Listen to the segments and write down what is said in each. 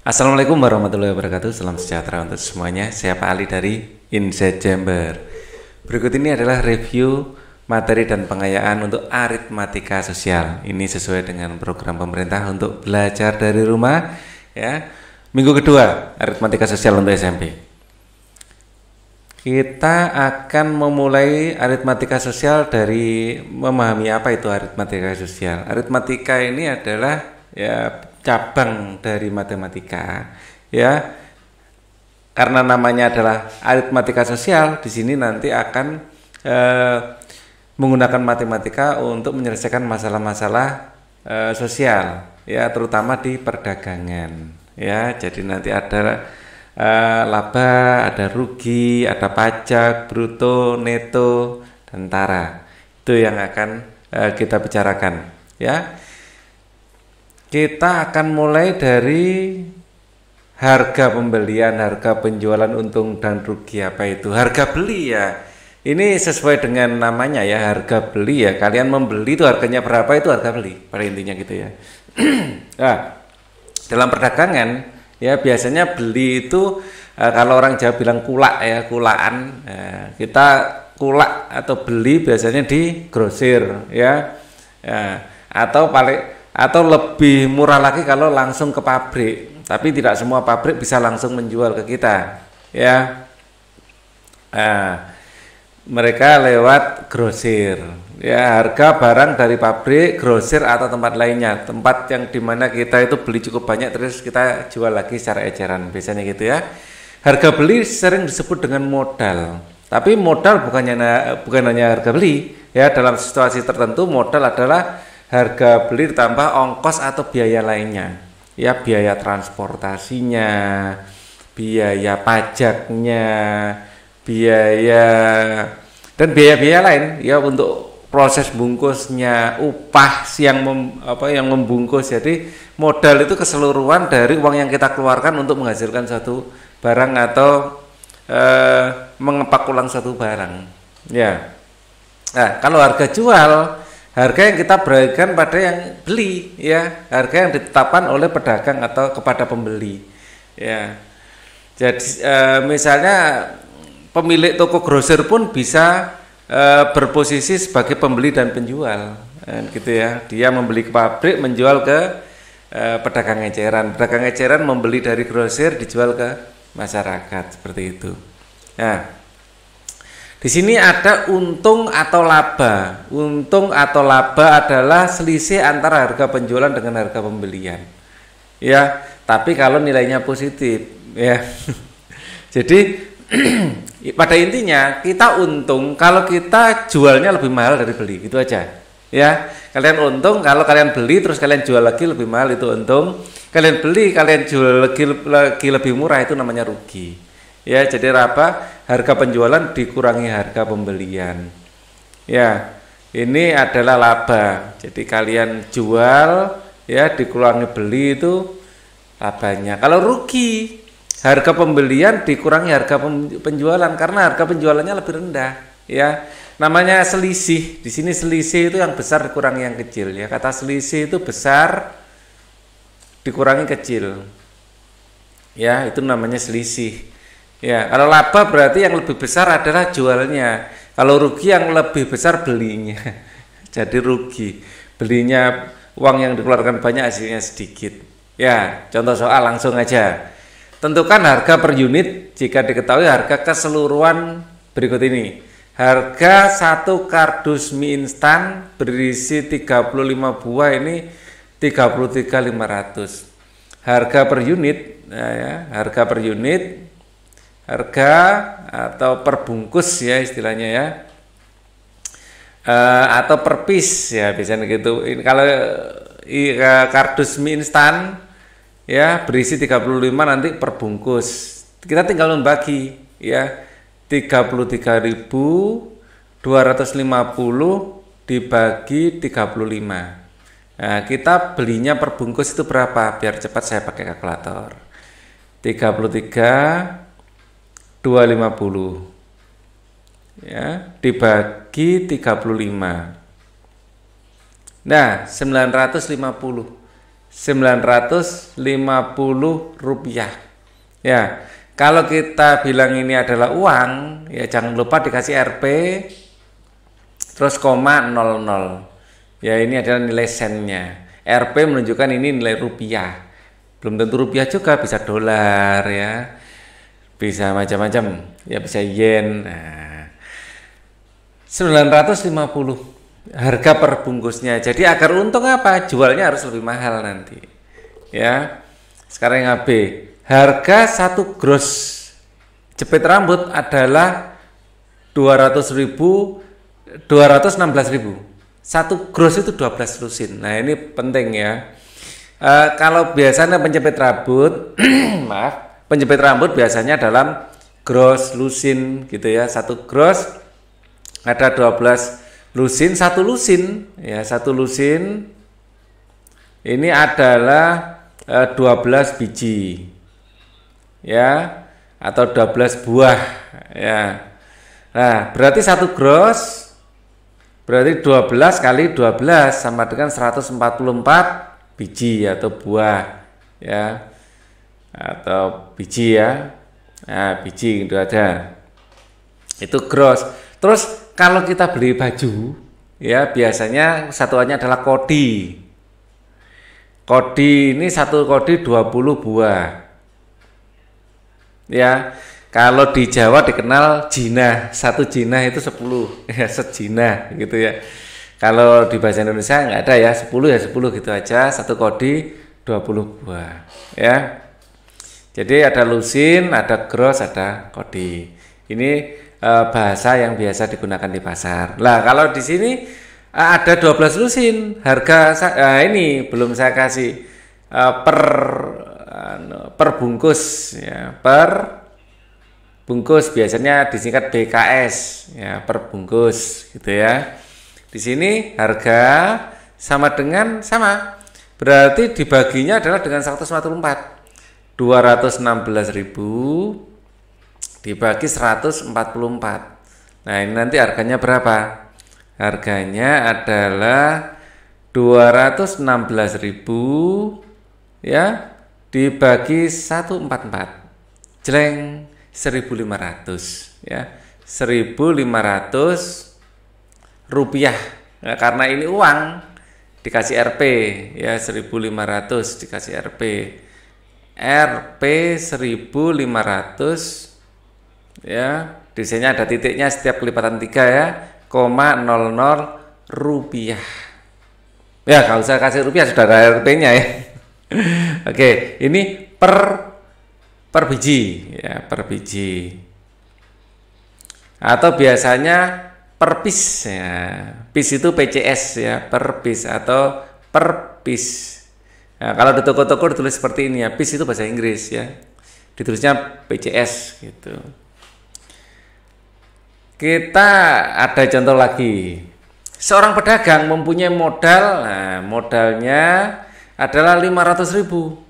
Assalamualaikum warahmatullahi wabarakatuh Salam sejahtera untuk semuanya Saya Pak Ali dari Inset Chamber Berikut ini adalah review materi dan pengayaan untuk aritmatika sosial Ini sesuai dengan program pemerintah untuk belajar dari rumah ya Minggu kedua, aritmatika sosial untuk SMP Kita akan memulai aritmatika sosial dari memahami apa itu aritmatika sosial Aritmatika ini adalah ya cabang dari matematika ya karena namanya adalah aritmatika sosial di sini nanti akan eh, menggunakan matematika untuk menyelesaikan masalah-masalah eh, sosial ya terutama di perdagangan ya jadi nanti ada eh, laba ada rugi ada pajak bruto neto dan tara itu yang akan eh, kita bicarakan ya kita akan mulai dari harga pembelian, harga penjualan untung dan rugi apa itu? Harga beli ya. Ini sesuai dengan namanya ya, harga beli ya. Kalian membeli itu harganya berapa itu harga beli pada intinya gitu ya. nah, dalam perdagangan ya biasanya beli itu eh, kalau orang Jawa bilang kulak ya, kulaan. Eh, kita kulak atau beli biasanya di grosir ya. ya. atau paling atau lebih murah lagi kalau langsung ke pabrik tapi tidak semua pabrik bisa langsung menjual ke kita ya nah, mereka lewat grosir ya harga barang dari pabrik grosir atau tempat lainnya tempat yang dimana kita itu beli cukup banyak terus kita jual lagi secara eceran biasanya gitu ya harga beli sering disebut dengan modal tapi modal bukannya bukan hanya harga beli ya dalam situasi tertentu modal adalah harga beli ditambah ongkos atau biaya lainnya ya biaya transportasinya biaya pajaknya biaya dan biaya-biaya lain ya untuk proses bungkusnya upah yang mem, apa yang membungkus jadi modal itu keseluruhan dari uang yang kita keluarkan untuk menghasilkan satu barang atau eh, mengepak ulang satu barang ya nah kalau harga jual harga yang kita berikan pada yang beli ya harga yang ditetapkan oleh pedagang atau kepada pembeli ya jadi e, misalnya pemilik toko grosir pun bisa e, berposisi sebagai pembeli dan penjual e, gitu ya dia membeli ke pabrik menjual ke e, pedagang eceran pedagang eceran membeli dari grosir dijual ke masyarakat seperti itu nah di sini ada untung atau laba. Untung atau laba adalah selisih antara harga penjualan dengan harga pembelian. Ya, tapi kalau nilainya positif, ya. Jadi pada intinya kita untung kalau kita jualnya lebih mahal dari beli, itu aja. Ya, kalian untung kalau kalian beli terus kalian jual lagi lebih mahal itu untung. Kalian beli, kalian jual lagi, lagi lebih murah itu namanya rugi. Ya, jadi raba Harga penjualan dikurangi harga pembelian. Ya, ini adalah laba. Jadi kalian jual ya dikurangi beli itu labanya. Kalau rugi, harga pembelian dikurangi harga penjualan karena harga penjualannya lebih rendah, ya namanya selisih. Di sini selisih itu yang besar dikurangi yang kecil ya. Kata selisih itu besar dikurangi kecil. Ya, itu namanya selisih. Ya, kalau laba berarti yang lebih besar adalah jualnya. Kalau rugi yang lebih besar belinya. Jadi rugi. Belinya uang yang dikeluarkan banyak hasilnya sedikit. Ya, contoh soal langsung aja. Tentukan harga per unit jika diketahui harga keseluruhan berikut ini. Harga satu kardus mie instan berisi 35 buah ini 33.500. Harga per unit, ya, ya, harga per unit harga atau perbungkus ya istilahnya ya e, atau per ya biasanya gitu. Ini kalau e, kardus mie instan ya berisi 35 nanti perbungkus Kita tinggal membagi ya 33.250 dibagi 35. Nah, kita belinya perbungkus itu berapa? Biar cepat saya pakai kalkulator. 33 250 ya dibagi 35 nah 950 950 rupiah ya kalau kita bilang ini adalah uang ya jangan lupa dikasih RP terus koma 00 ya ini adalah nilai sennya RP menunjukkan ini nilai rupiah belum tentu rupiah juga bisa dolar ya bisa macam-macam ya bisa yen nah, 950 harga per bungkusnya jadi agar untung apa jualnya harus lebih mahal nanti ya sekarang yang AB harga satu gross jepit rambut adalah 200 ribu 216 ribu satu gross itu 12 lusin nah ini penting ya e, kalau biasanya penjepit rambut maaf penjepit rambut biasanya dalam gross lusin gitu ya satu gross ada 12 lusin satu lusin ya satu lusin ini adalah e, eh, 12 biji ya atau 12 buah ya nah berarti satu gross berarti 12 kali 12 sama dengan 144 biji atau buah ya atau biji ya nah, biji itu aja. itu gross terus kalau kita beli baju ya biasanya satuannya adalah kodi kodi ini satu kodi 20 buah ya kalau di Jawa dikenal jinah, satu jinah itu sepuluh, ya sejinah gitu ya. Kalau di bahasa Indonesia enggak ada ya, sepuluh ya sepuluh gitu aja, satu kodi dua puluh buah ya. Jadi ada lusin, ada gross, ada kodi. Ini eh, bahasa yang biasa digunakan di pasar. Lah kalau di sini eh, ada 12 lusin, harga eh, ini belum saya kasih eh, per anu, per bungkus ya, per bungkus biasanya disingkat BKS ya, per bungkus gitu ya. Di sini harga sama dengan sama. Berarti dibaginya adalah dengan 154. 216.000 dibagi 144. Nah, ini nanti harganya berapa? Harganya adalah 216.000 ya dibagi 144. Jeleng 1.500 ya. 1.500 rupiah. Nah, karena ini uang dikasih RP ya 1.500 dikasih RP. RP 1500 ya desainnya ada titiknya setiap kelipatan tiga ya koma 00 rupiah ya kalau usah kasih rupiah sudah ada RP nya ya oke ini per per biji ya per biji atau biasanya per piece ya. piece itu PCS ya per piece atau per piece Ya, kalau di toko-toko ditulis seperti ini ya, PIS itu bahasa Inggris ya. Ditulisnya PCS gitu. Kita ada contoh lagi. Seorang pedagang mempunyai modal, nah, modalnya adalah 500 ribu.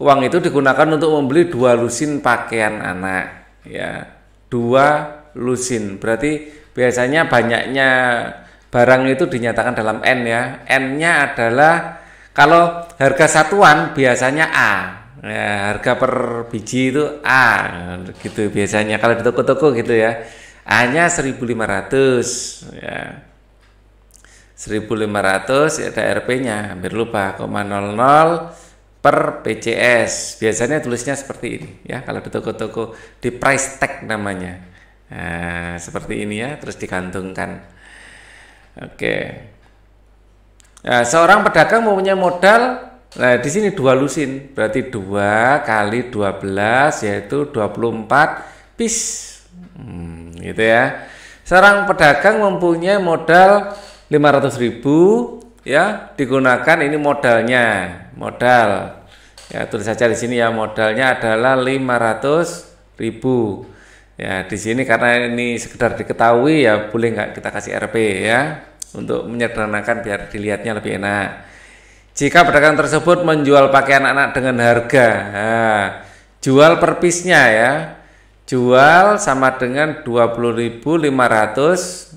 Uang itu digunakan untuk membeli dua lusin pakaian anak. Ya, dua lusin. Berarti biasanya banyaknya barang itu dinyatakan dalam N ya. N-nya adalah kalau harga satuan biasanya A. Ya, harga per biji itu A gitu biasanya kalau di toko-toko gitu ya. Hanya 1500 ya. 1500 ya ada RP-nya, hampir lupa 0,00 per PCS. Biasanya tulisnya seperti ini ya kalau di toko-toko di price tag namanya. Nah, seperti ini ya, terus digantungkan. Oke. Okay. Nah, seorang pedagang mempunyai modal Nah, di sini dua lusin, berarti dua kali dua belas yaitu dua 24 pis. Hmm, gitu ya. Seorang pedagang mempunyai modal lima ratus ribu ya, digunakan ini modalnya, modal. Ya, tulis saja di sini ya modalnya adalah lima ratus ribu. Ya, di sini karena ini sekedar diketahui ya boleh nggak kita kasih RP ya untuk menyederhanakan biar dilihatnya lebih enak. Jika pedagang tersebut menjual pakaian anak dengan harga, nah, jual per ya. Jual sama dengan 20.500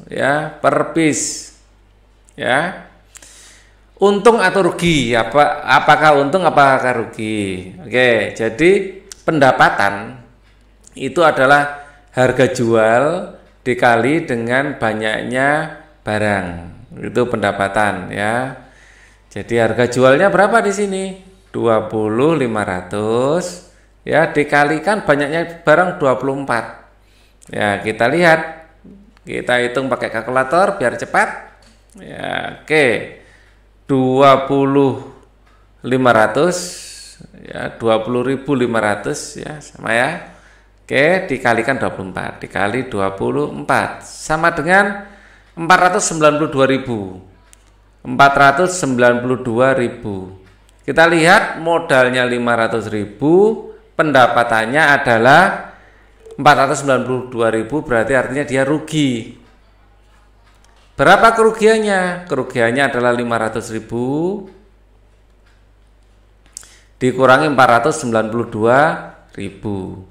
ya per piece. Ya. Untung atau rugi? Apa apakah untung apakah rugi? Oke, jadi pendapatan itu adalah harga jual dikali dengan banyaknya barang itu pendapatan ya jadi harga jualnya berapa di sini 20.500 ya dikalikan banyaknya barang 24 ya kita lihat kita hitung pakai kalkulator biar cepat ya oke 20.500 ya 20.500 ya sama ya oke dikalikan 24 dikali 24 sama dengan 492 ribu dua ribu kita lihat modalnya 500 ribu pendapatannya adalah 492 ribu berarti artinya dia rugi berapa kerugiannya kerugiannya adalah 500 ribu dikurangi 492 ribu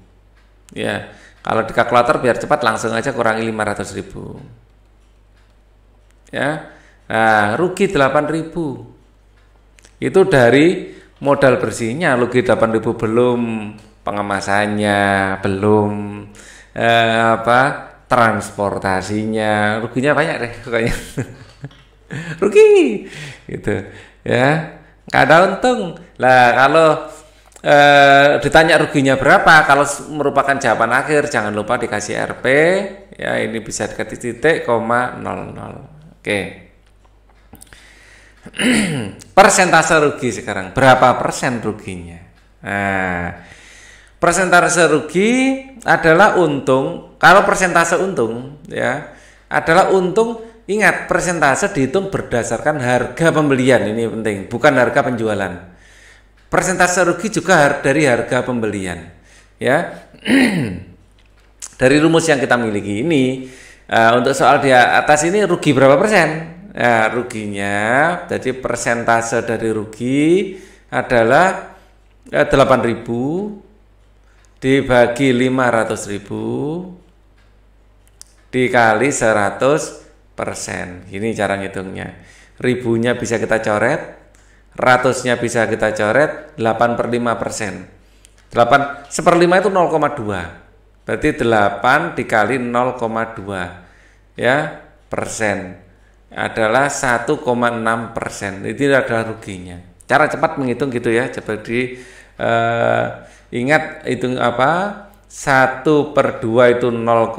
ya kalau di kalkulator biar cepat langsung aja kurangi 500 ribu ya nah, rugi 8000 itu dari modal bersihnya rugi 8000 belum pengemasannya belum eh, apa transportasinya ruginya banyak deh pokoknya rugi gitu ya nggak ada untung lah kalau e, ditanya ruginya berapa kalau merupakan jawaban akhir jangan lupa dikasih RP ya ini bisa dikasih titik koma nol nol Oke. persentase rugi sekarang berapa persen ruginya? Nah, persentase rugi adalah untung. Kalau persentase untung ya adalah untung ingat persentase dihitung berdasarkan harga pembelian ini penting, bukan harga penjualan. Persentase rugi juga dari harga pembelian. Ya. dari rumus yang kita miliki ini Uh, untuk soal di atas ini rugi berapa persen? Ya, ruginya, jadi persentase dari rugi adalah ya, delapan ribu dibagi lima ratus ribu dikali seratus persen. Ini cara ngitungnya. Ribunya bisa kita coret, ratusnya bisa kita coret, 8 per 5 persen. 8, seperlima itu dua. Berarti 8 dikali 0,2 ya persen adalah 1,6 persen. Itu adalah ruginya. Cara cepat menghitung gitu ya. Coba di eh, ingat hitung apa? 1 per 2 itu 0,5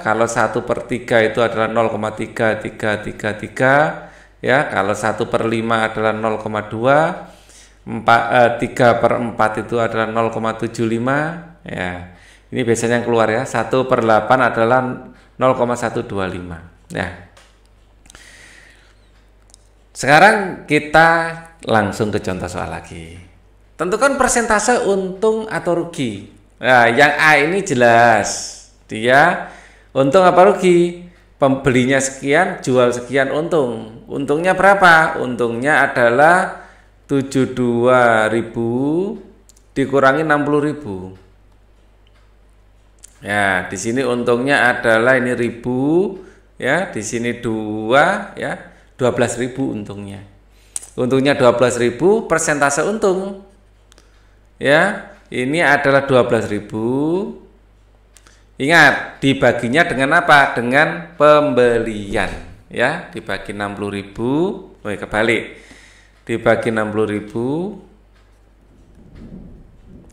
Kalau 1 per 3 itu adalah 0,3333 ya Kalau 1 per 5 adalah 0,2 4, eh, 3 per 4 itu adalah 0,75 ya ini biasanya yang keluar ya. 1 per 8 adalah 0,125. Ya. sekarang kita langsung ke contoh soal lagi. Tentukan persentase untung atau rugi. Nah, yang A ini jelas. Dia untung apa rugi? Pembelinya sekian, jual sekian untung. Untungnya berapa? Untungnya adalah 72.000 dikurangi 60.000. Ya, di sini untungnya adalah ini ribu, ya, di sini dua, ya, dua belas ribu untungnya. Untungnya dua belas ribu, persentase untung, ya, ini adalah dua belas ribu. Ingat, dibaginya dengan apa? Dengan pembelian, ya, dibagi enam puluh ribu, oh, kebalik, dibagi enam puluh ribu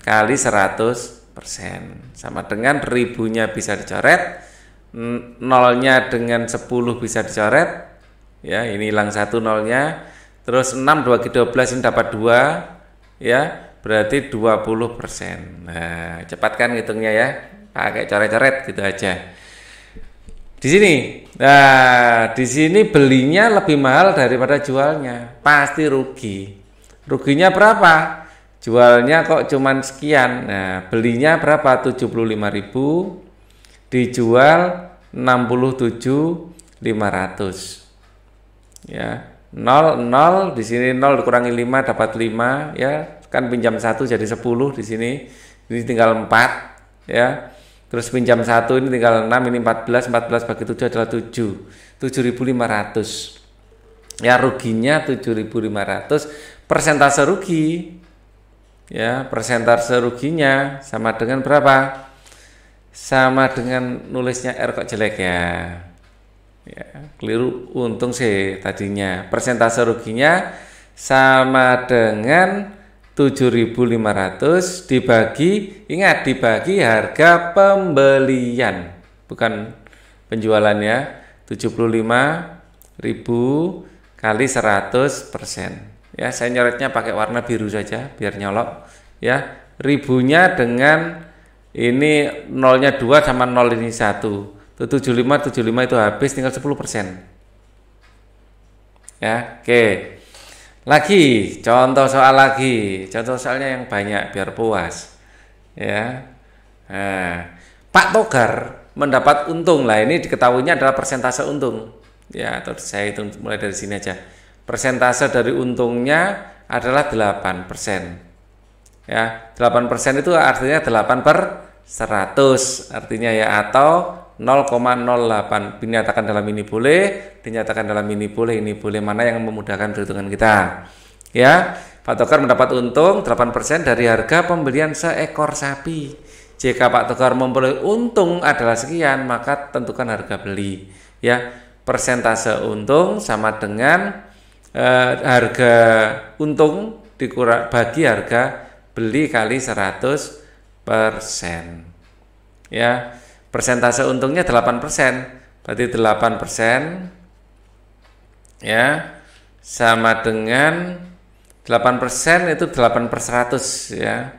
kali seratus persen sama dengan ribunya bisa dicoret nolnya dengan 10 bisa dicoret ya ini hilang satu nolnya terus 6 ke 12 ini dapat 2 ya berarti 20 persen nah cepat kan ya pakai coret-coret gitu aja di sini nah di sini belinya lebih mahal daripada jualnya pasti rugi ruginya berapa jualnya kok cuman sekian nah belinya berapa 75.000 dijual 67.500 ya 0 0 di sini 0 dikurangi 5 dapat 5 ya kan pinjam 1 jadi 10 di sini ini tinggal 4 ya terus pinjam 1 ini tinggal 6 ini 14 14 bagi 7 adalah 7 7500 ya ruginya 7500 persentase rugi ya persentase ruginya sama dengan berapa sama dengan nulisnya R kok jelek ya ya keliru untung sih tadinya persentase ruginya sama dengan 7.500 dibagi ingat dibagi harga pembelian bukan ya, puluh lima ribu kali 100 persen ya saya nyeretnya pakai warna biru saja biar nyolok ya ribunya dengan ini nolnya dua sama nol ini satu 1 75 75 itu habis tinggal 10 persen ya oke lagi contoh soal lagi contoh soalnya yang banyak biar puas ya nah, Pak Togar mendapat untung lah ini diketahuinya adalah persentase untung ya atau saya hitung mulai dari sini aja persentase dari untungnya adalah 8%. Ya, 8% itu artinya 8 per 100 artinya ya atau 0,08 dinyatakan dalam ini boleh, dinyatakan dalam ini boleh, ini boleh mana yang memudahkan perhitungan kita. Ya, Pak Tokar mendapat untung 8% dari harga pembelian seekor sapi. Jika Pak Tokar memperoleh untung adalah sekian, maka tentukan harga beli. Ya, persentase untung sama dengan eh, harga untung dikurang bagi harga beli kali 100 persen ya persentase untungnya 8 persen berarti 8 persen ya sama dengan 8 persen itu 8 per 100 ya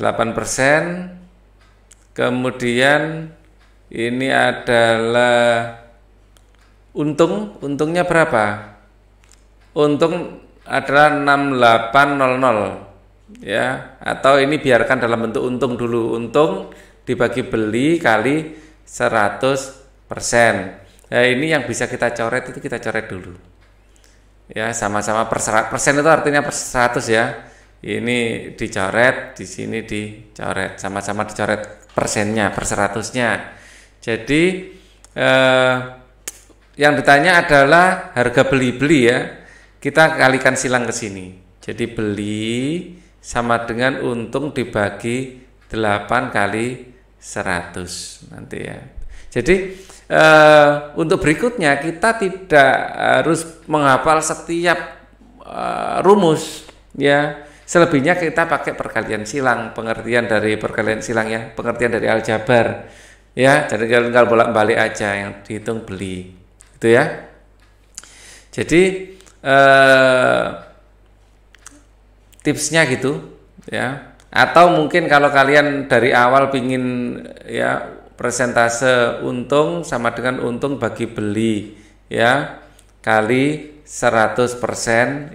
8 persen kemudian ini adalah untung untungnya berapa untung adalah 6800 ya atau ini biarkan dalam bentuk untung dulu untung dibagi beli kali 100 persen nah, ini yang bisa kita coret itu kita coret dulu ya sama-sama persen persen itu artinya per 100 ya ini dicoret di sini dicoret sama-sama dicoret persennya per 100-nya jadi eh, yang ditanya adalah harga beli-beli ya kita kalikan silang ke sini. Jadi beli sama dengan untung dibagi 8 kali 100 nanti ya. Jadi e, untuk berikutnya kita tidak harus menghafal setiap e, rumus ya. Selebihnya kita pakai perkalian silang, pengertian dari perkalian silang ya, pengertian dari aljabar. Ya, jadi tinggal bolak-balik aja yang dihitung beli. Itu ya. Jadi Eh, tipsnya gitu ya atau mungkin kalau kalian dari awal pingin ya persentase untung sama dengan untung bagi beli ya kali 100%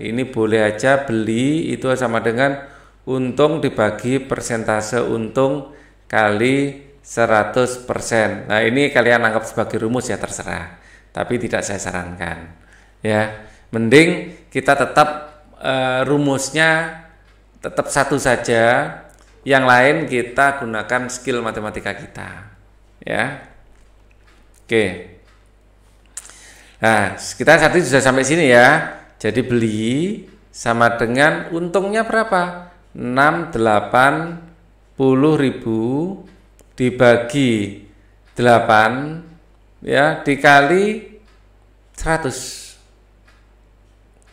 ini boleh aja beli itu sama dengan untung dibagi persentase untung kali 100%. Nah, ini kalian anggap sebagai rumus ya terserah, tapi tidak saya sarankan. Ya. Mending kita tetap e, rumusnya tetap satu saja, yang lain kita gunakan skill matematika kita. Ya. Oke. Nah, kita saat sudah sampai sini ya. Jadi beli sama dengan untungnya berapa? 680 ribu dibagi 8 ya dikali 100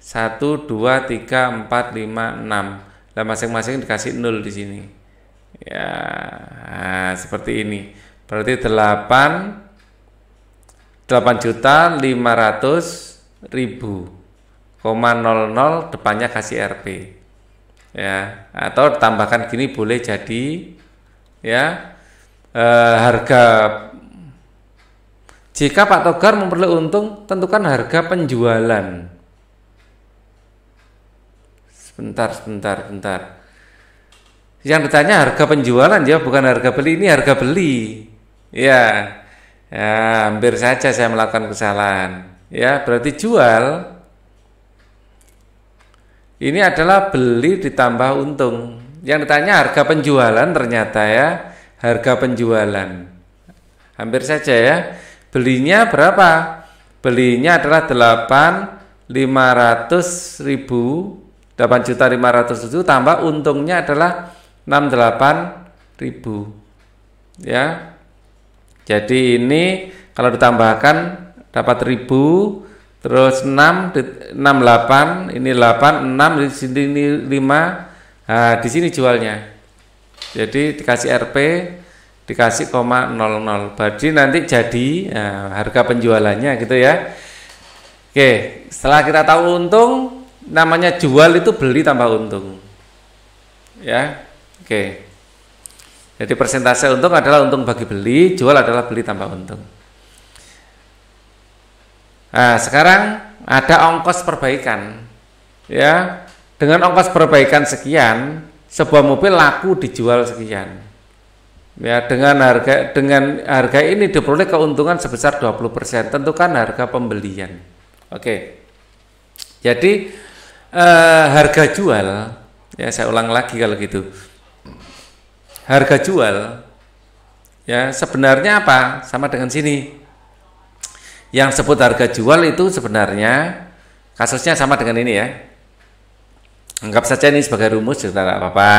1 2 3 4 5 6. Lah masing-masing dikasih 0 di sini. Ya, nah, seperti ini. Berarti 8 8 juta 500 ribu, koma 00 depannya kasih RP. Ya, atau tambahkan gini boleh jadi ya eh, harga jika Pak Togar memperoleh untung, tentukan harga penjualan. Bentar, bentar, bentar. Yang ditanya harga penjualan ya, bukan harga beli. Ini harga beli. Ya, ya hampir saja saya melakukan kesalahan. Ya, berarti jual ini adalah beli ditambah untung. Yang ditanya harga penjualan ternyata ya, harga penjualan. Hampir saja ya. Belinya berapa? Belinya adalah 8 500 ribu 8 juta 500 itu tambah untungnya adalah 68 ribu ya jadi ini kalau ditambahkan dapat ribu terus 6 68 ini 8 6 di sini 5 nah, di sini jualnya jadi dikasih RP dikasih koma 00 berarti nanti jadi nah, harga penjualannya gitu ya Oke setelah kita tahu untung namanya jual itu beli tambah untung. Ya. Oke. Jadi persentase untung adalah untung bagi beli, jual adalah beli tambah untung. Nah, sekarang ada ongkos perbaikan. Ya. Dengan ongkos perbaikan sekian, sebuah mobil laku dijual sekian. Ya, dengan harga dengan harga ini diperoleh keuntungan sebesar 20%, tentukan harga pembelian. Oke. Jadi uh, harga jual ya saya ulang lagi kalau gitu harga jual ya sebenarnya apa sama dengan sini yang sebut harga jual itu sebenarnya kasusnya sama dengan ini ya anggap saja ini sebagai rumus tidak apa-apa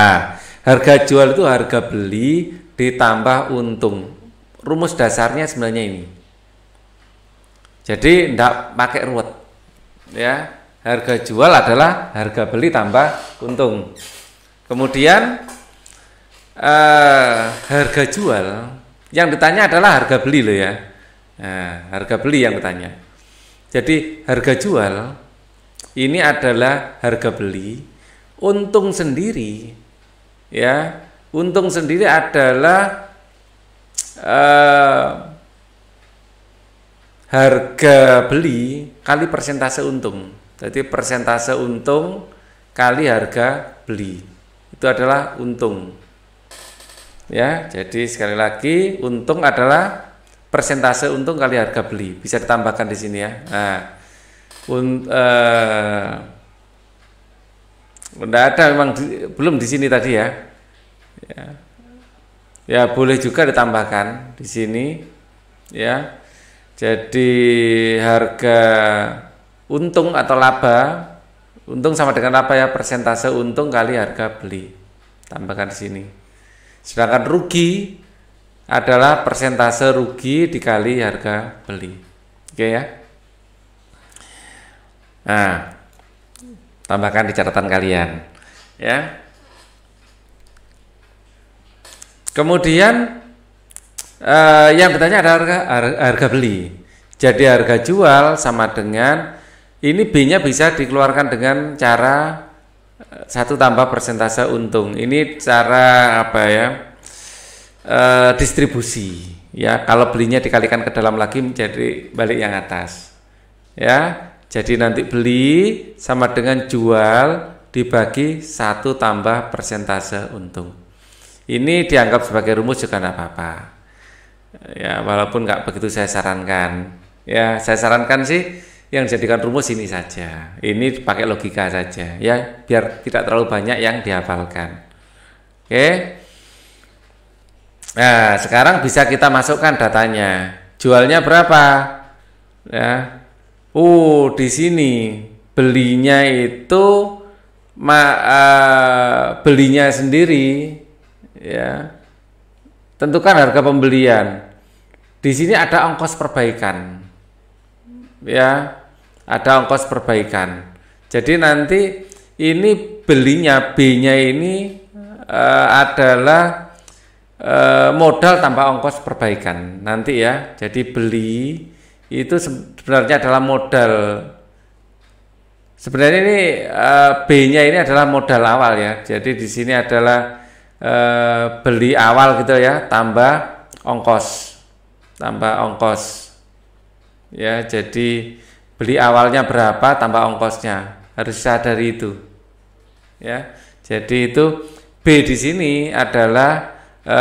harga jual itu harga beli ditambah untung rumus dasarnya sebenarnya ini jadi tidak pakai ruwet ya Harga jual adalah harga beli tambah untung. Kemudian eh, harga jual yang ditanya adalah harga beli loh ya. Nah, harga beli yang ditanya. Jadi harga jual ini adalah harga beli. Untung sendiri ya, untung sendiri adalah eh, harga beli kali persentase untung. Jadi persentase untung kali harga beli. Itu adalah untung. Ya, jadi sekali lagi untung adalah persentase untung kali harga beli. Bisa ditambahkan di sini ya. Nah, un, eh, Tidak ada memang di, belum di sini tadi ya. ya. Ya boleh juga ditambahkan di sini ya. Jadi harga untung atau laba untung sama dengan apa ya persentase untung kali harga beli tambahkan di sini sedangkan rugi adalah persentase rugi dikali harga beli oke ya nah tambahkan di catatan kalian ya kemudian eh, yang bertanya adalah harga harga beli jadi harga jual sama dengan ini B-nya bisa dikeluarkan dengan cara eh, satu tambah persentase untung. Ini cara apa ya? E, distribusi ya. Kalau belinya dikalikan ke dalam lagi menjadi balik yang atas. Ya. Jadi nanti beli sama dengan jual dibagi satu tambah persentase untung. Ini dianggap sebagai rumus juga tidak apa-apa. Ya, walaupun nggak begitu saya sarankan. Ya, saya sarankan sih yang jadikan rumus ini saja. Ini pakai logika saja ya, biar tidak terlalu banyak yang dihafalkan. Oke. Nah, sekarang bisa kita masukkan datanya. Jualnya berapa? Ya. Oh, di sini belinya itu ma uh, belinya sendiri ya. Tentukan harga pembelian. Di sini ada ongkos perbaikan. Ya, ada ongkos perbaikan. Jadi nanti ini belinya B-nya ini e, adalah e, modal tanpa ongkos perbaikan nanti ya. Jadi beli itu sebenarnya adalah modal. Sebenarnya ini e, B-nya ini adalah modal awal ya. Jadi di sini adalah e, beli awal gitu ya, tambah ongkos, tambah ongkos. Ya, jadi beli awalnya berapa tambah ongkosnya harus sadari itu ya jadi itu B di sini adalah e,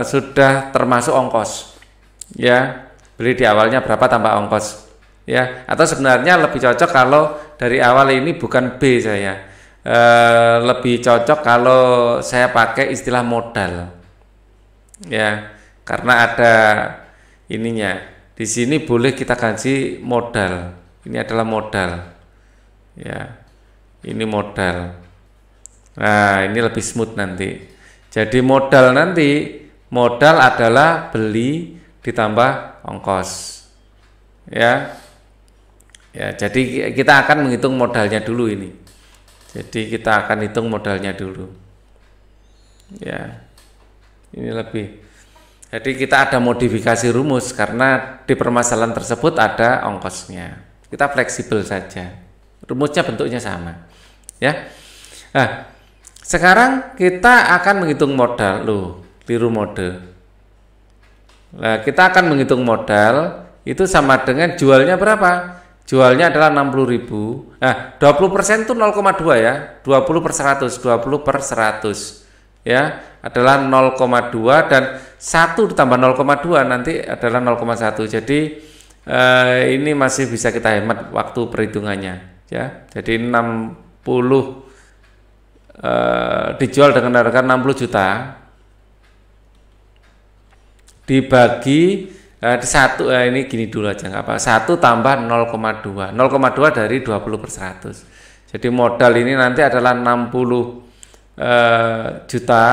sudah termasuk ongkos ya beli di awalnya berapa tambah ongkos ya atau sebenarnya lebih cocok kalau dari awal ini bukan B saya e, lebih cocok kalau saya pakai istilah modal ya karena ada ininya di sini boleh kita kasih modal. Ini adalah modal. Ya. Ini modal. Nah, ini lebih smooth nanti. Jadi modal nanti modal adalah beli ditambah ongkos. Ya. Ya, jadi kita akan menghitung modalnya dulu ini. Jadi kita akan hitung modalnya dulu. Ya. Ini lebih jadi kita ada modifikasi rumus karena di permasalahan tersebut ada ongkosnya. Kita fleksibel saja. Rumusnya bentuknya sama. Ya. Nah, sekarang kita akan menghitung modal. Loh, tiru mode. Nah, kita akan menghitung modal itu sama dengan jualnya berapa? Jualnya adalah 60.000. Nah, 20% itu 0,2 ya. 20 per 100, 20 per 100 ya adalah 0,2 dan 1 ditambah 0,2 nanti adalah 0,1 jadi eh, ini masih bisa kita hemat waktu perhitungannya ya jadi 60 eh, dijual dengan harga 60 juta dibagi eh, satu eh, ini gini dulu aja nggak apa satu tambah 0,2 0,2 dari 20 per 100 jadi modal ini nanti adalah 60 Eh, juta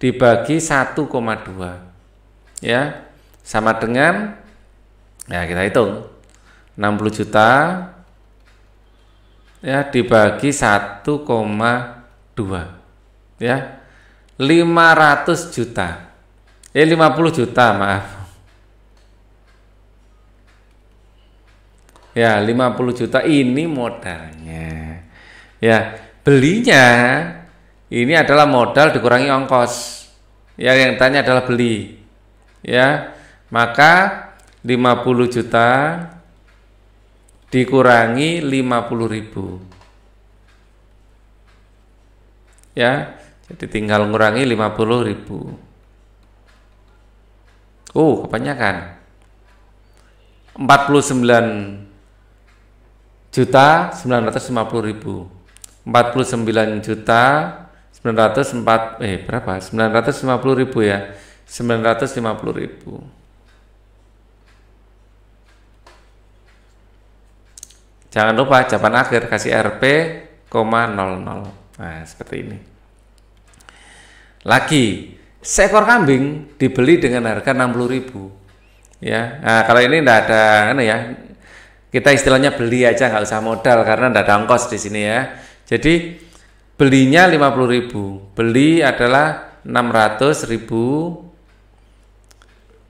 dibagi 1,2 ya sama dengan ya kita hitung 60 juta ya dibagi 1,2 ya 500 juta eh 50 juta maaf ya 50 juta ini modalnya ya belinya ini adalah modal dikurangi ongkos. Ya yang tanya adalah beli. Ya. Maka 50 juta dikurangi 50 ribu. Ya, jadi tinggal ngurangi 50 ribu. Oh, kebanyakan. 49 juta 950 ribu. 49 juta 904 eh berapa? puluh ribu ya. puluh ribu. Jangan lupa jawaban akhir kasih RP, Nah, seperti ini. Lagi, seekor kambing dibeli dengan harga 60.000. Ya. Nah, kalau ini enggak ada ini ya. Kita istilahnya beli aja nggak usah modal karena enggak ada ongkos di sini ya. Jadi belinya 50 ribu beli adalah 600 ribu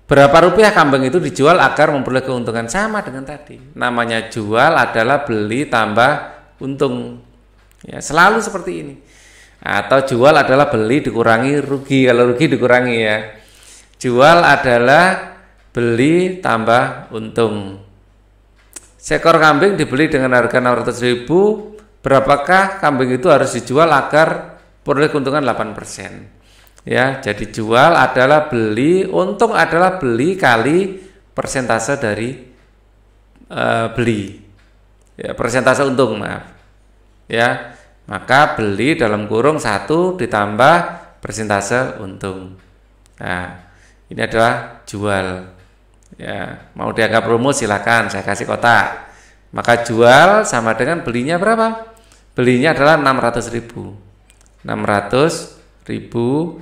berapa rupiah kambing itu dijual agar memperoleh keuntungan sama dengan tadi namanya jual adalah beli tambah untung ya, selalu seperti ini atau jual adalah beli dikurangi rugi kalau rugi dikurangi ya jual adalah beli tambah untung Seekor kambing dibeli dengan harga 600 ribu berapakah kambing itu harus dijual agar peroleh keuntungan 8%. Ya, jadi jual adalah beli, untung adalah beli kali persentase dari uh, beli. Ya, persentase untung, maaf. Ya. Maka beli dalam kurung satu ditambah persentase untung. Nah, ini adalah jual. Ya, mau dianggap rumus silakan, saya kasih kotak. Maka jual sama dengan belinya berapa? belinya adalah 600 ribu 600 ribu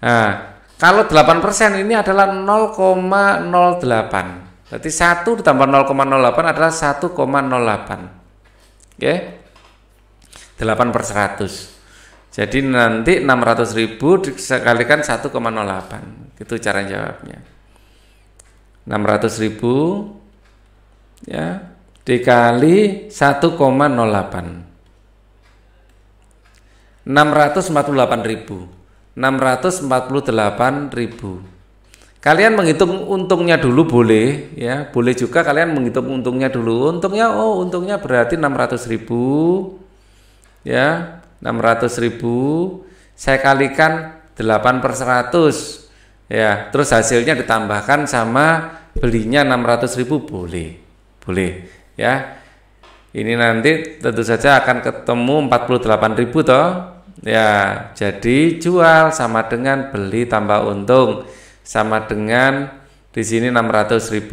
nah, kalau 8% ini adalah 0,08 berarti 1 ditambah 0,08 adalah 1,08 oke okay? 8 per 100 jadi nanti 600 ribu dikalikan 1,08 itu cara jawabnya 600 ribu ya dikali 1,08 648.000 648.000 kalian menghitung untungnya dulu boleh ya boleh juga kalian menghitung untungnya dulu untungnya oh untungnya berarti 600.000 ya 600.000 saya kalikan 8 per 100 ya terus hasilnya ditambahkan sama belinya 600.000 boleh boleh ya ini nanti tentu saja akan ketemu 48.000 toh ya jadi jual sama dengan beli tambah untung sama dengan di sini 600.000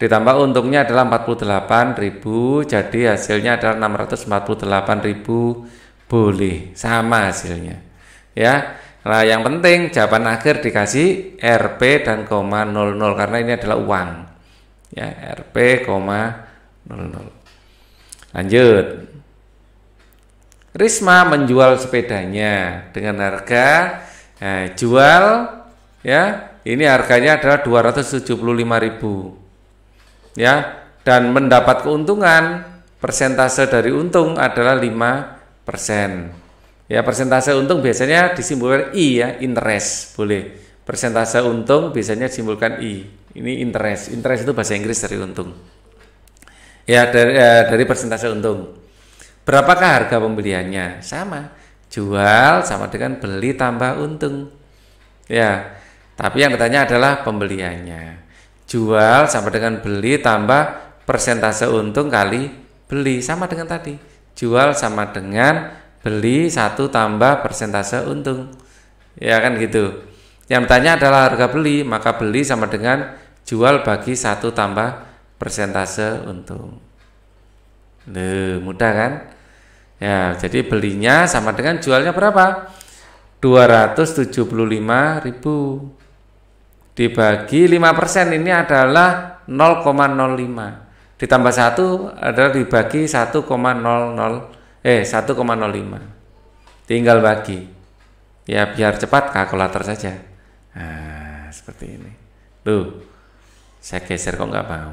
ditambah untungnya adalah 48.000 jadi hasilnya adalah 648.000 ribu boleh sama hasilnya ya Nah, yang penting jawaban akhir dikasih RP dan koma 00 karena ini adalah uang. Ya, RP, koma 00. Lanjut. Risma menjual sepedanya dengan harga eh, jual ya, ini harganya adalah 275.000. Ya, dan mendapat keuntungan persentase dari untung adalah 5%. Ya, persentase untung biasanya disimbolkan I ya, interest. Boleh. Persentase untung biasanya disimbolkan I. Ini interest. Interest itu bahasa Inggris dari untung ya dari ya, dari persentase untung. Berapakah harga pembeliannya? Sama, jual sama dengan beli tambah untung. Ya, tapi yang ditanya adalah pembeliannya. Jual sama dengan beli tambah persentase untung kali beli sama dengan tadi. Jual sama dengan beli satu tambah persentase untung. Ya kan gitu. Yang ditanya adalah harga beli, maka beli sama dengan jual bagi satu tambah persentase untung. Loh, mudah kan? Ya, jadi belinya sama dengan jualnya berapa? 275.000 dibagi 5% ini adalah 0,05. Ditambah 1 adalah dibagi 1,00 eh 1,05. Tinggal bagi. Ya biar cepat kalkulator saja. Nah, seperti ini. Tuh, saya geser kok nggak mau.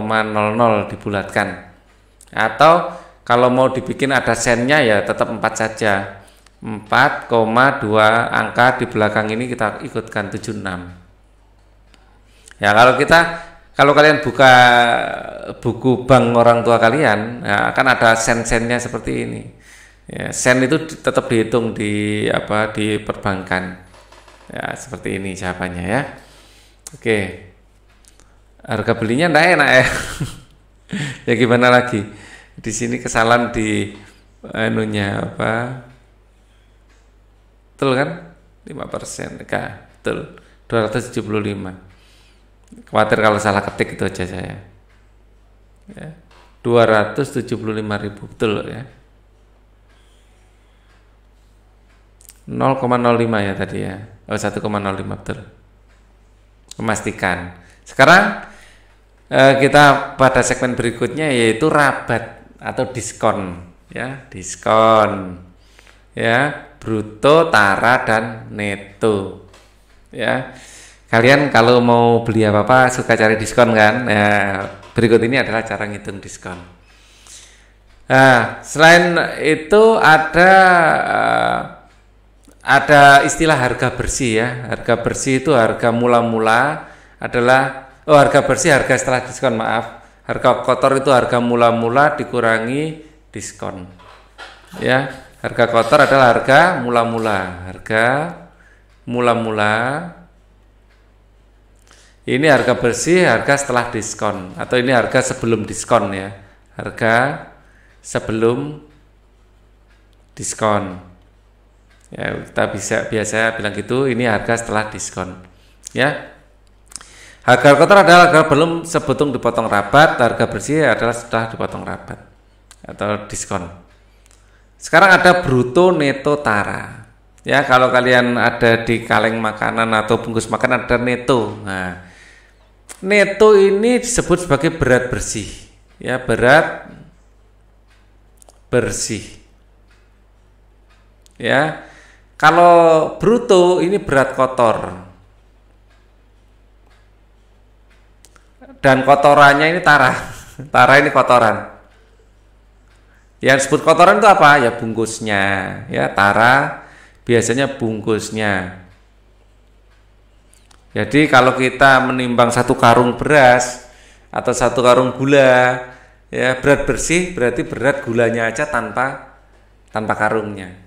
0,00 dibulatkan atau kalau mau dibikin ada sennya ya tetap 4 saja 4,2 angka di belakang ini kita ikutkan 76 ya kalau kita kalau kalian buka buku bank orang tua kalian ya, akan ada sen-sennya seperti ini ya, sen itu tetap dihitung di apa di perbankan ya seperti ini jawabannya ya oke okay harga belinya ndak enak ya ya gimana lagi di sini kesalahan di anunya apa betul kan 5% tujuh betul 275 khawatir kalau salah ketik itu aja saya ya. 275 ribu betul ya 0,05 ya tadi ya oh 1,05 betul memastikan sekarang Eh, kita pada segmen berikutnya yaitu rabat atau diskon ya diskon ya bruto tara dan neto ya kalian kalau mau beli apa apa suka cari diskon kan nah, berikut ini adalah cara ngitung diskon nah selain itu ada eh, ada istilah harga bersih ya harga bersih itu harga mula-mula adalah oh harga bersih harga setelah diskon maaf harga kotor itu harga mula-mula dikurangi diskon ya harga kotor adalah harga mula-mula harga mula-mula ini harga bersih harga setelah diskon atau ini harga sebelum diskon ya harga sebelum diskon ya kita bisa biasa bilang gitu ini harga setelah diskon ya Harga kotor adalah harga belum sebetung dipotong rapat, harga bersih adalah sudah dipotong rapat atau diskon. Sekarang ada bruto neto tara. Ya, kalau kalian ada di kaleng makanan atau bungkus makanan ada neto. Nah, neto ini disebut sebagai berat bersih. Ya, berat bersih. Ya. Kalau bruto ini berat kotor. dan kotorannya ini tara. Tara ini kotoran. Yang disebut kotoran itu apa? Ya bungkusnya, ya tara biasanya bungkusnya. Jadi kalau kita menimbang satu karung beras atau satu karung gula, ya berat bersih berarti berat gulanya aja tanpa tanpa karungnya.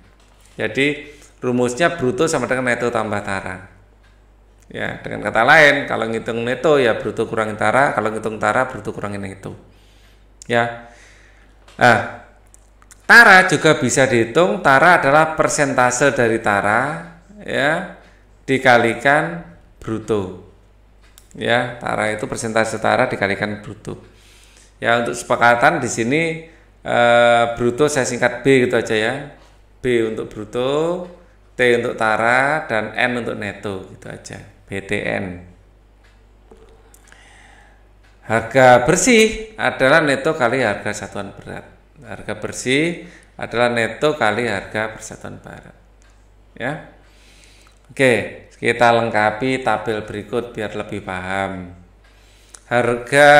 Jadi rumusnya bruto sama dengan neto tambah tara. Ya, dengan kata lain, kalau ngitung neto ya bruto kurang tara, kalau ngitung tara bruto kurang neto. Ya. Nah, tara juga bisa dihitung, tara adalah persentase dari tara ya dikalikan bruto. Ya, tara itu persentase tara dikalikan bruto. Ya, untuk sepakatan di sini e, bruto saya singkat B gitu aja ya. B untuk bruto, T untuk tara dan N untuk neto gitu aja. BTN. Harga bersih adalah neto kali harga satuan berat. Harga bersih adalah neto kali harga persatuan barat. Ya. Oke, kita lengkapi tabel berikut biar lebih paham. Harga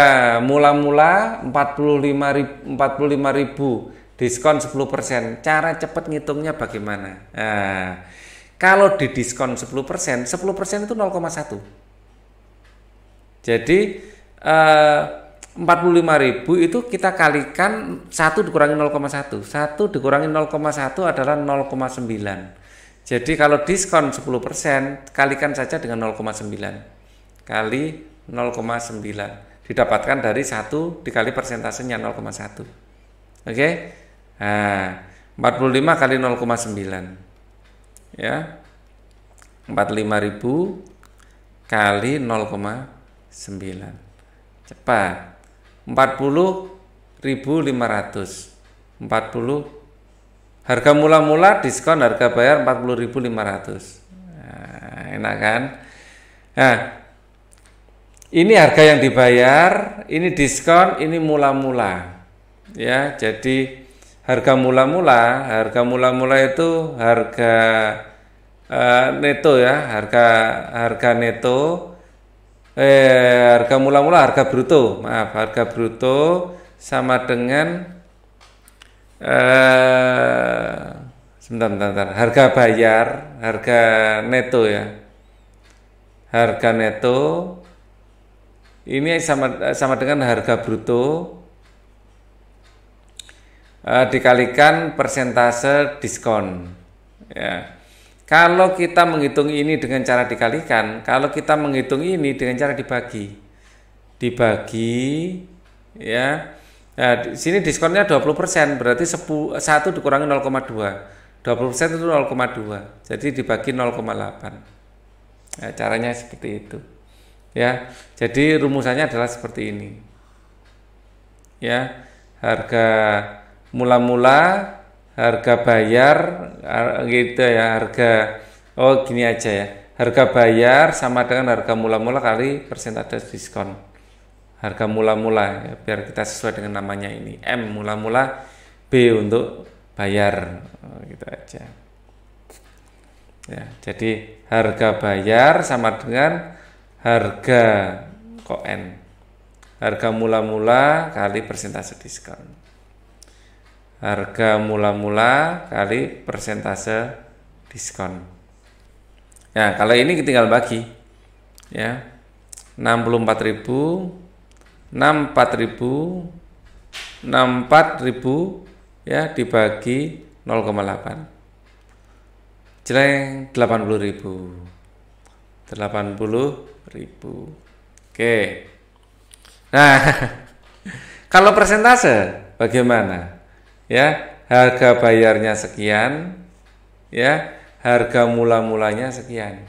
mula-mula 45.000 45.000 diskon 10%. Cara cepat ngitungnya bagaimana? Nah, kalau di diskon 10%, 10% itu 0,1. Jadi eh, 45.000 itu kita kalikan 1 dikurangi 0,1. 1 dikurangi 0,1 adalah 0,9. Jadi kalau diskon 10% kalikan saja dengan 0,9 kali 0,9 didapatkan dari 1 dikali persentasenya 0,1. Oke. Okay? Nah, 45 kali 0,9 ya 45.000 kali 0,9 cepat 40.500 40 harga mula-mula diskon harga bayar 40.500 nah, enak kan nah ini harga yang dibayar ini diskon ini mula-mula ya jadi harga mula-mula, harga mula-mula itu harga uh, neto ya, harga harga neto eh harga mula-mula harga bruto, maaf, harga bruto sama dengan eh sebentar, sebentar, sebentar. harga bayar, harga neto ya. Harga neto ini sama sama dengan harga bruto Eh, dikalikan persentase diskon. Ya. Kalau kita menghitung ini dengan cara dikalikan, kalau kita menghitung ini dengan cara dibagi. Dibagi ya. Nah, di sini diskonnya 20%, berarti 10, 1 dikurangi 0,2. 20% itu 0,2. Jadi dibagi 0,8. Nah, ya, caranya seperti itu. Ya. Jadi rumusannya adalah seperti ini. Ya. Harga mula-mula harga bayar gitu ya harga oh gini aja ya harga bayar sama dengan harga mula-mula kali persentase diskon harga mula-mula ya, biar kita sesuai dengan namanya ini M mula-mula B untuk bayar oh, gitu aja ya jadi harga bayar sama dengan harga koen harga mula-mula kali persentase diskon harga mula-mula kali persentase diskon. Nah, kalau ini tinggal bagi. Ya. 64.000 64.000 64.000 ya dibagi 0,8. Jeleng 80.000. 80.000. Oke. Nah, kalau persentase bagaimana? ya harga bayarnya sekian ya harga mula-mulanya sekian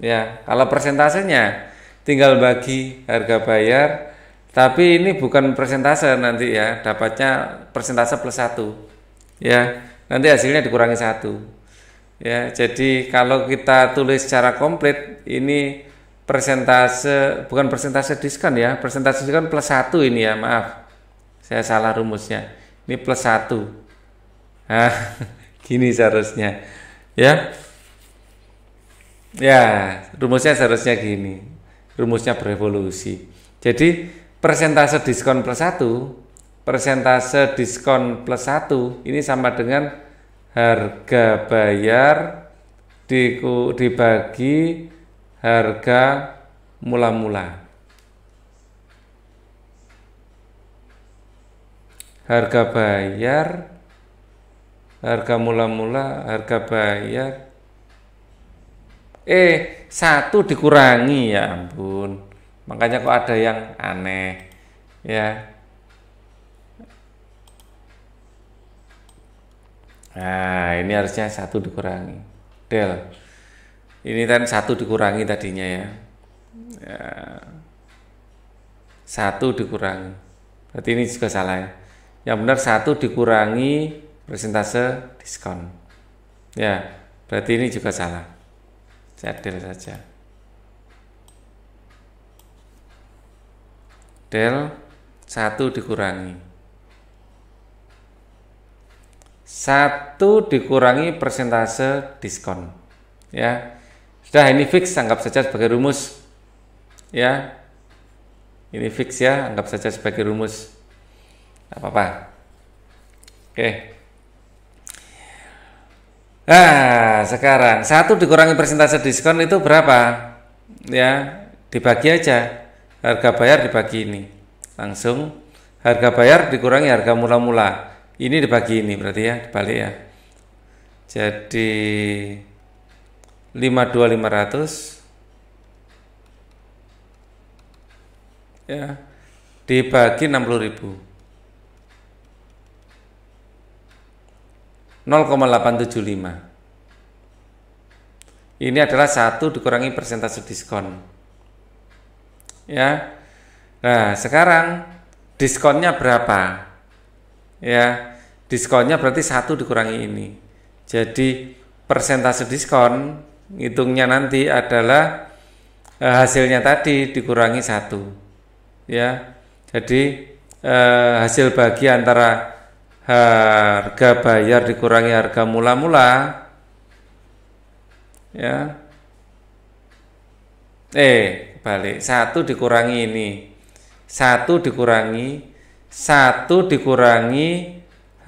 ya kalau persentasenya tinggal bagi harga bayar tapi ini bukan persentase nanti ya dapatnya persentase plus satu ya nanti hasilnya dikurangi satu ya jadi kalau kita tulis secara komplit ini persentase bukan persentase diskon ya persentase diskon plus satu ini ya maaf saya salah rumusnya ini plus satu nah gini seharusnya ya ya rumusnya seharusnya gini rumusnya berevolusi jadi persentase diskon plus satu persentase diskon plus satu ini sama dengan harga bayar di, dibagi harga mula-mula harga bayar harga mula-mula harga bayar eh satu dikurangi ya ampun makanya kok ada yang aneh ya nah ini harusnya satu dikurangi del ini kan satu dikurangi tadinya ya, ya. satu dikurangi berarti ini juga salah ya yang benar satu dikurangi persentase diskon. Ya, berarti ini juga salah. Saya saja. del satu dikurangi satu dikurangi persentase diskon ya sudah ini fix anggap saja sebagai rumus ya ini fix ya anggap saja sebagai rumus Gak apa-apa. Oke. Nah, sekarang satu dikurangi persentase diskon itu berapa? Ya, dibagi aja. Harga bayar dibagi ini. Langsung harga bayar dikurangi harga mula-mula. Ini dibagi ini berarti ya, dibalik ya. Jadi 52500 ya dibagi 60.000. 0,875. Ini adalah satu dikurangi persentase diskon. Ya. Nah, sekarang diskonnya berapa? Ya. Diskonnya berarti satu dikurangi ini. Jadi persentase diskon hitungnya nanti adalah eh, hasilnya tadi dikurangi satu. Ya. Jadi eh, hasil bagi antara harga bayar dikurangi harga mula-mula ya eh balik satu dikurangi ini satu dikurangi satu dikurangi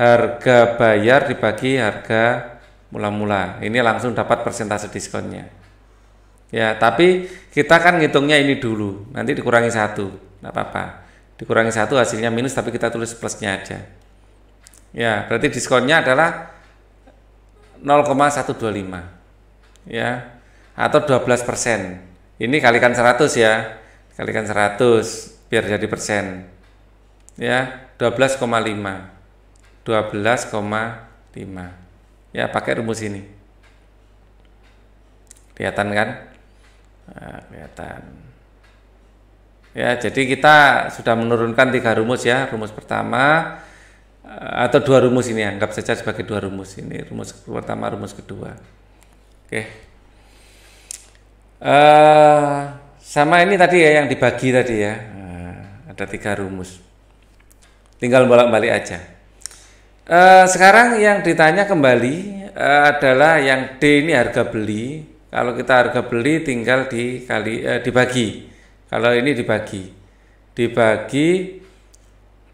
harga bayar dibagi harga mula-mula ini langsung dapat persentase diskonnya ya tapi kita kan ngitungnya ini dulu nanti dikurangi satu nggak apa-apa dikurangi satu hasilnya minus tapi kita tulis plusnya aja Ya, berarti diskonnya adalah 0,125. Ya. Atau 12%. persen. Ini kalikan 100 ya. Kalikan 100 biar jadi persen. Ya, 12,5. 12,5. Ya, pakai rumus ini. Kelihatan kan? Nah, kelihatan. Ya, jadi kita sudah menurunkan tiga rumus ya. Rumus pertama Eh, atau dua rumus ini anggap saja sebagai dua rumus ini rumus pertama rumus kedua oke okay. uh, eh, sama ini tadi ya yang dibagi tadi ya uh, ada tiga rumus tinggal bolak balik aja uh, sekarang yang ditanya kembali uh, adalah yang d ini harga beli kalau kita harga beli tinggal dikali uh, dibagi kalau ini dibagi dibagi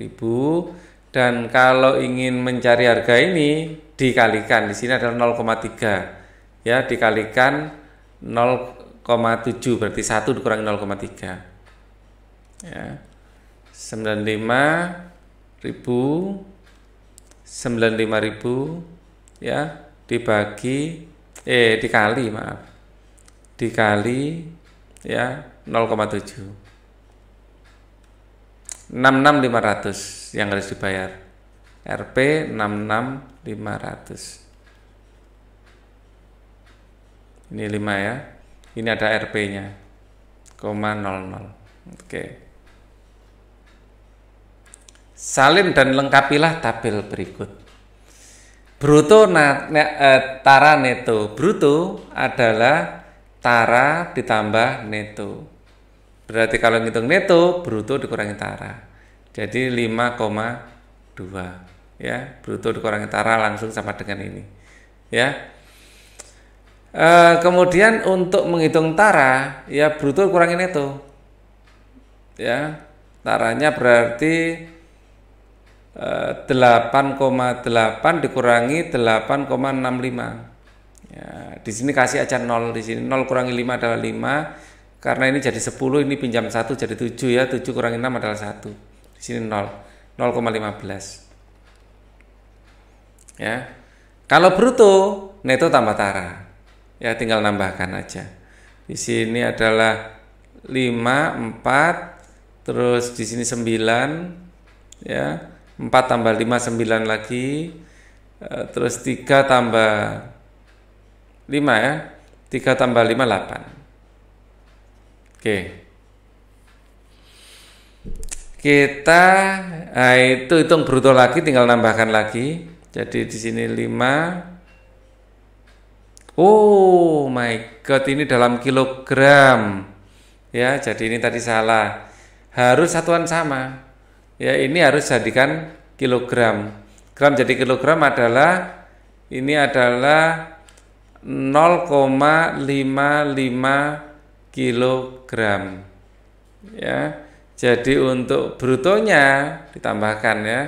ribu dan kalau ingin mencari harga ini dikalikan di sini adalah 0,3 ya dikalikan 0,7 berarti 1 dikurangi 0,3 ya 95 ribu 95 ribu ya dibagi eh dikali maaf dikali ya 0,7 66500 yang harus dibayar. RP 66500. Ini 5 ya. Ini ada RP-nya. 0,00. Oke. Salin dan lengkapilah tabel berikut. Bruto na, na, e, eh, tara neto. Bruto adalah tara ditambah neto. Berarti kalau ngitung neto, bruto dikurangi tara. Jadi 5,2 ya, bruto dikurangi tara langsung sama dengan ini. Ya. E, kemudian untuk menghitung tara, ya bruto kurangi neto. Ya. Taranya berarti 8,8 e, dikurangi 8,65. Ya, di sini kasih aja 0 di sini 0 kurangi 5 adalah 5 karena ini jadi 10 ini pinjam 1 jadi 7 ya 7 kurang 6 adalah 1 di sini 0 0,15 ya kalau bruto neto tambah tara ya tinggal nambahkan aja di sini adalah 5 4 terus di sini 9 ya 4 tambah 5 9 lagi eh, terus 3 tambah 5 ya 3 tambah 5 8 Oke. Kita nah itu hitung bruto lagi tinggal nambahkan lagi. Jadi di sini 5 Oh my god ini dalam kilogram. Ya, jadi ini tadi salah. Harus satuan sama. Ya, ini harus jadikan kilogram. Gram jadi kilogram adalah ini adalah 0,55 kilogram ya jadi untuk brutonya ditambahkan ya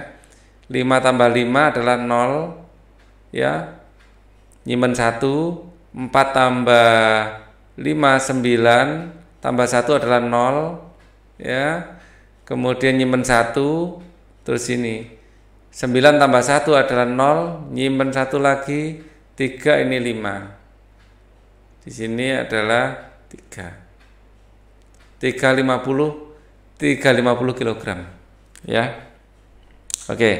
5 tambah 5 adalah 0 ya nyimpen 1 4 tambah 5 9 tambah 1 adalah 0 ya kemudian nyimpen 1 terus ini 9 tambah 1 adalah 0 nyimpen 1 lagi 3 ini 5 di sini adalah tiga 350 350 kg ya oke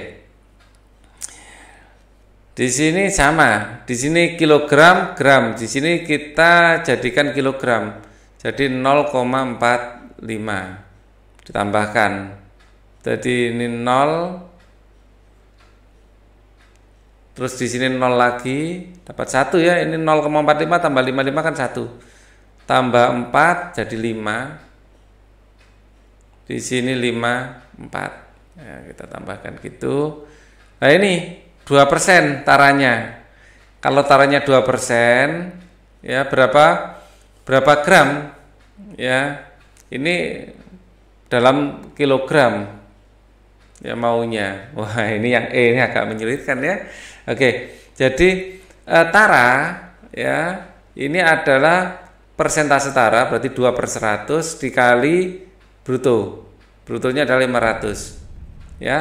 di sini sama di sini kilogram gram di sini kita jadikan kilogram jadi 0,45 ditambahkan jadi ini 0 terus di sini 0 lagi dapat satu ya ini 0,45 tambah 55 kan satu tambah 4 jadi 5 di sini 5 4 nah, kita tambahkan gitu nah ini 2% taranya kalau taranya 2% ya berapa berapa gram ya ini dalam kilogram ya maunya wah ini yang E ini agak menyulitkan ya oke jadi eh, tara ya ini adalah persentase setara berarti 2 per 100 dikali bruto brutonya adalah 500 ya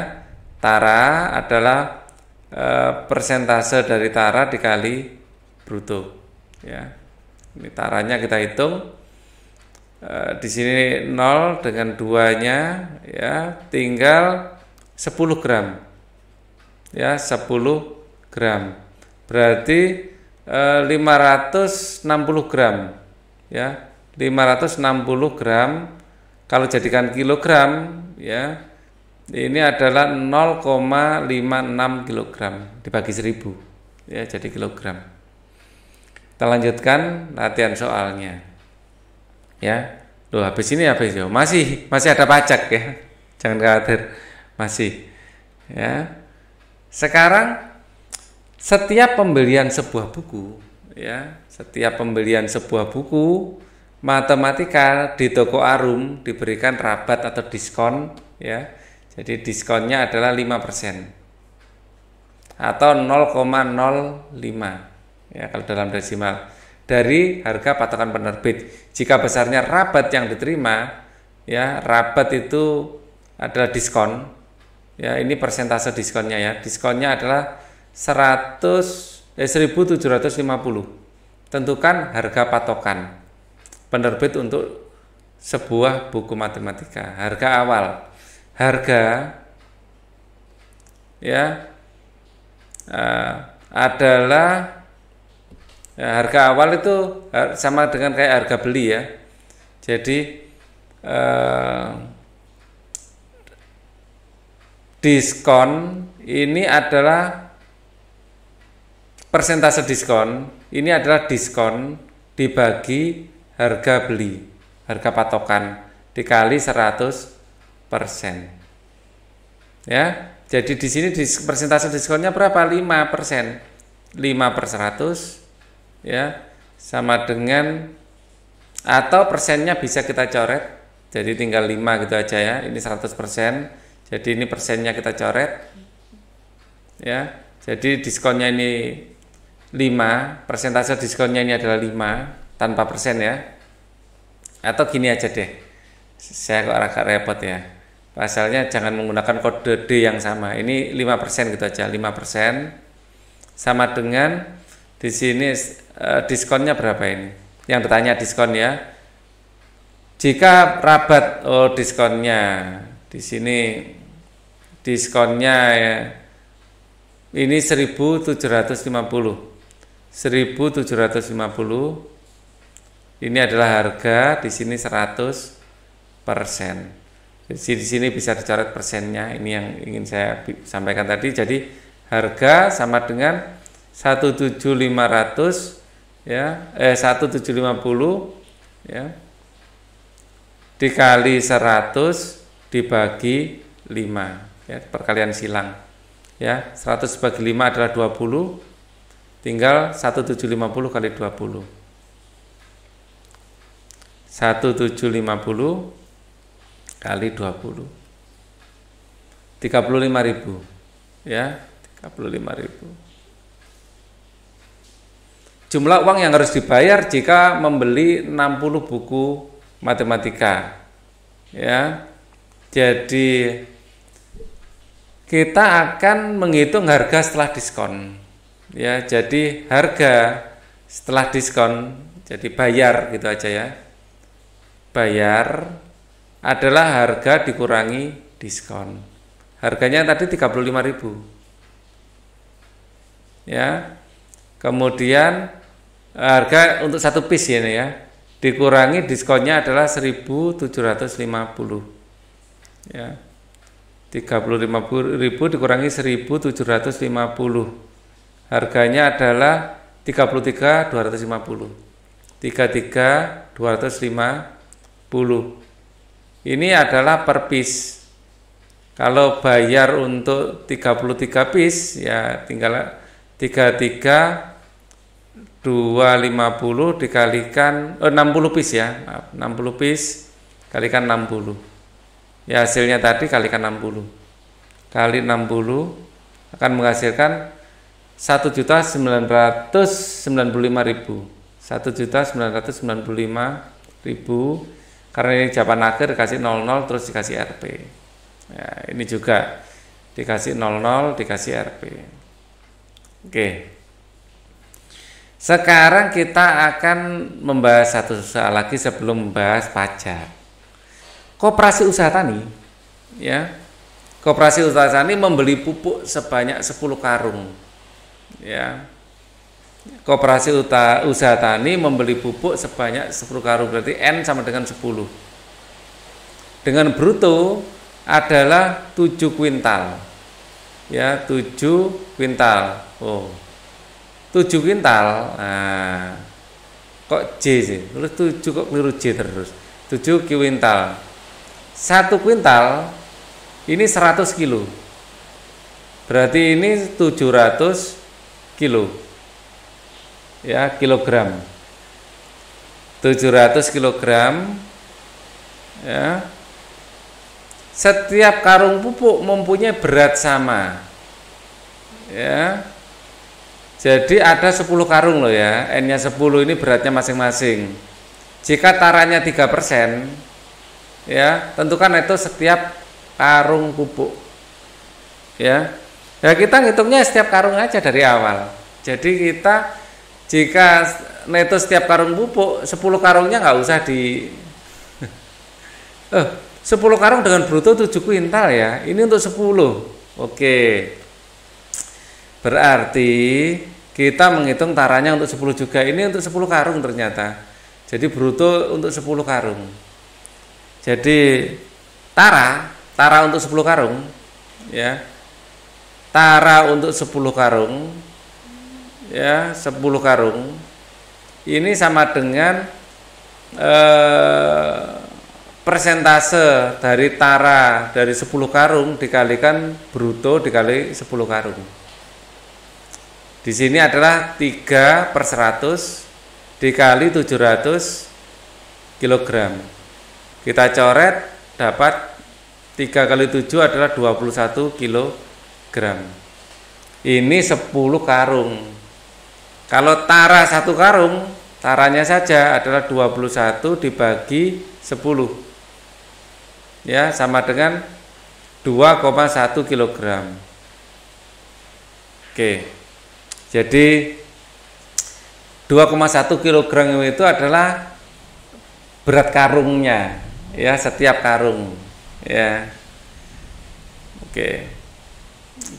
tara adalah e, persentase dari tara dikali bruto ya ini taranya kita hitung e, di sini 0 dengan 2-nya ya tinggal 10 gram ya 10 gram berarti e, eh, 560 gram ya 560 gram kalau jadikan kilogram ya ini adalah 0,56 kilogram dibagi 1000 ya jadi kilogram kita lanjutkan latihan soalnya ya Loh habis ini habis ya. Masih masih ada pajak ya. Jangan khawatir. Masih. Ya. Sekarang setiap pembelian sebuah buku ya setiap pembelian sebuah buku matematika di toko Arum diberikan rabat atau diskon ya. Jadi diskonnya adalah 5% atau 0,05 ya kalau dalam desimal dari harga patokan penerbit. Jika besarnya rabat yang diterima ya, rabat itu adalah diskon. Ya, ini persentase diskonnya ya. Diskonnya adalah 100 eh, 1750. Tentukan harga patokan penerbit untuk sebuah buku matematika. Harga awal. Harga ya uh, adalah ya, harga awal itu sama dengan kayak harga beli ya. Jadi uh, diskon ini adalah persentase diskon ini adalah diskon dibagi harga beli, harga patokan dikali 100 Ya, jadi di sini dis, persentase diskonnya berapa? 5 5 per 100 ya sama dengan atau persennya bisa kita coret jadi tinggal 5 gitu aja ya ini 100 jadi ini persennya kita coret ya jadi diskonnya ini 5 persentase diskonnya ini adalah 5 tanpa persen ya atau gini aja deh saya kok agak repot ya pasalnya jangan menggunakan kode D yang sama ini 5% gitu aja 5% sama dengan di sini eh, diskonnya berapa ini yang ditanya diskon ya jika rabat oh diskonnya di sini diskonnya ya ini 1750 1750. Ini adalah harga di sini 100 persen. Jadi di sini bisa dicoret persennya. Ini yang ingin saya sampaikan tadi. Jadi harga sama dengan 17500 ya eh 1750 ya dikali 100 dibagi 5 ya perkalian silang ya 100 bagi 5 adalah 20 Tinggal 1750 kali 20. 1750 kali 20. 35.000 ya, 35.000. Jumlah uang yang harus dibayar jika membeli 60 buku matematika. Ya. Jadi kita akan menghitung harga setelah diskon ya jadi harga setelah diskon jadi bayar gitu aja ya bayar adalah harga dikurangi diskon harganya tadi 35.000 ya kemudian harga untuk satu piece ini ya dikurangi diskonnya adalah 1750 ya 35.000 dikurangi 1750 Harganya adalah 33.250. 33.250. Ini adalah per piece. Kalau bayar untuk 33 piece ya tinggal 33 250 dikalikan eh, 60 piece ya, 60 piece kalikan 60. Ya hasilnya tadi kalikan 60. Kali 60 akan menghasilkan satu juta sembilan ratus sembilan puluh lima ribu satu juta sembilan ratus sembilan puluh lima ribu karena ini jawaban akhir dikasih nol terus dikasih RP ya, ini juga dikasih nol nol dikasih RP oke sekarang kita akan membahas satu soal lagi sebelum membahas pajak koperasi usaha tani ya koperasi usaha tani membeli pupuk sebanyak 10 karung ya koperasi uta, usaha tani membeli pupuk sebanyak 10 karung berarti N sama dengan 10 dengan bruto adalah 7 kuintal ya 7 kuintal oh 7 kuintal nah kok J sih terus 7 kok keliru J terus 7 kuintal 1 kuintal ini 100 kilo berarti ini 700 kilo ya kilogram 700 kilogram ya setiap karung pupuk mempunyai berat sama ya jadi ada 10 karung loh ya N nya 10 ini beratnya masing-masing jika taranya 3% ya tentukan itu setiap karung pupuk ya Ya kita ngitungnya setiap karung aja dari awal. Jadi kita jika neto setiap karung pupuk 10 karungnya nggak usah di eh 10 karung dengan bruto 7 kuintal ya ini untuk 10 oke berarti kita menghitung taranya untuk 10 juga ini untuk 10 karung ternyata jadi bruto untuk 10 karung jadi tara tara untuk 10 karung ya tara untuk 10 karung ya 10 karung ini sama dengan eh, persentase dari tara dari 10 karung dikalikan bruto dikali 10 karung di sini adalah 3 per 100 dikali 700 kilogram kita coret dapat 3 kali 7 adalah 21 kilogram gram. Ini 10 karung. Kalau tara satu karung, taranya saja adalah 21 dibagi 10. Ya, sama dengan 2,1 kg. Oke. Jadi 2,1 kg itu adalah berat karungnya ya setiap karung ya. Oke.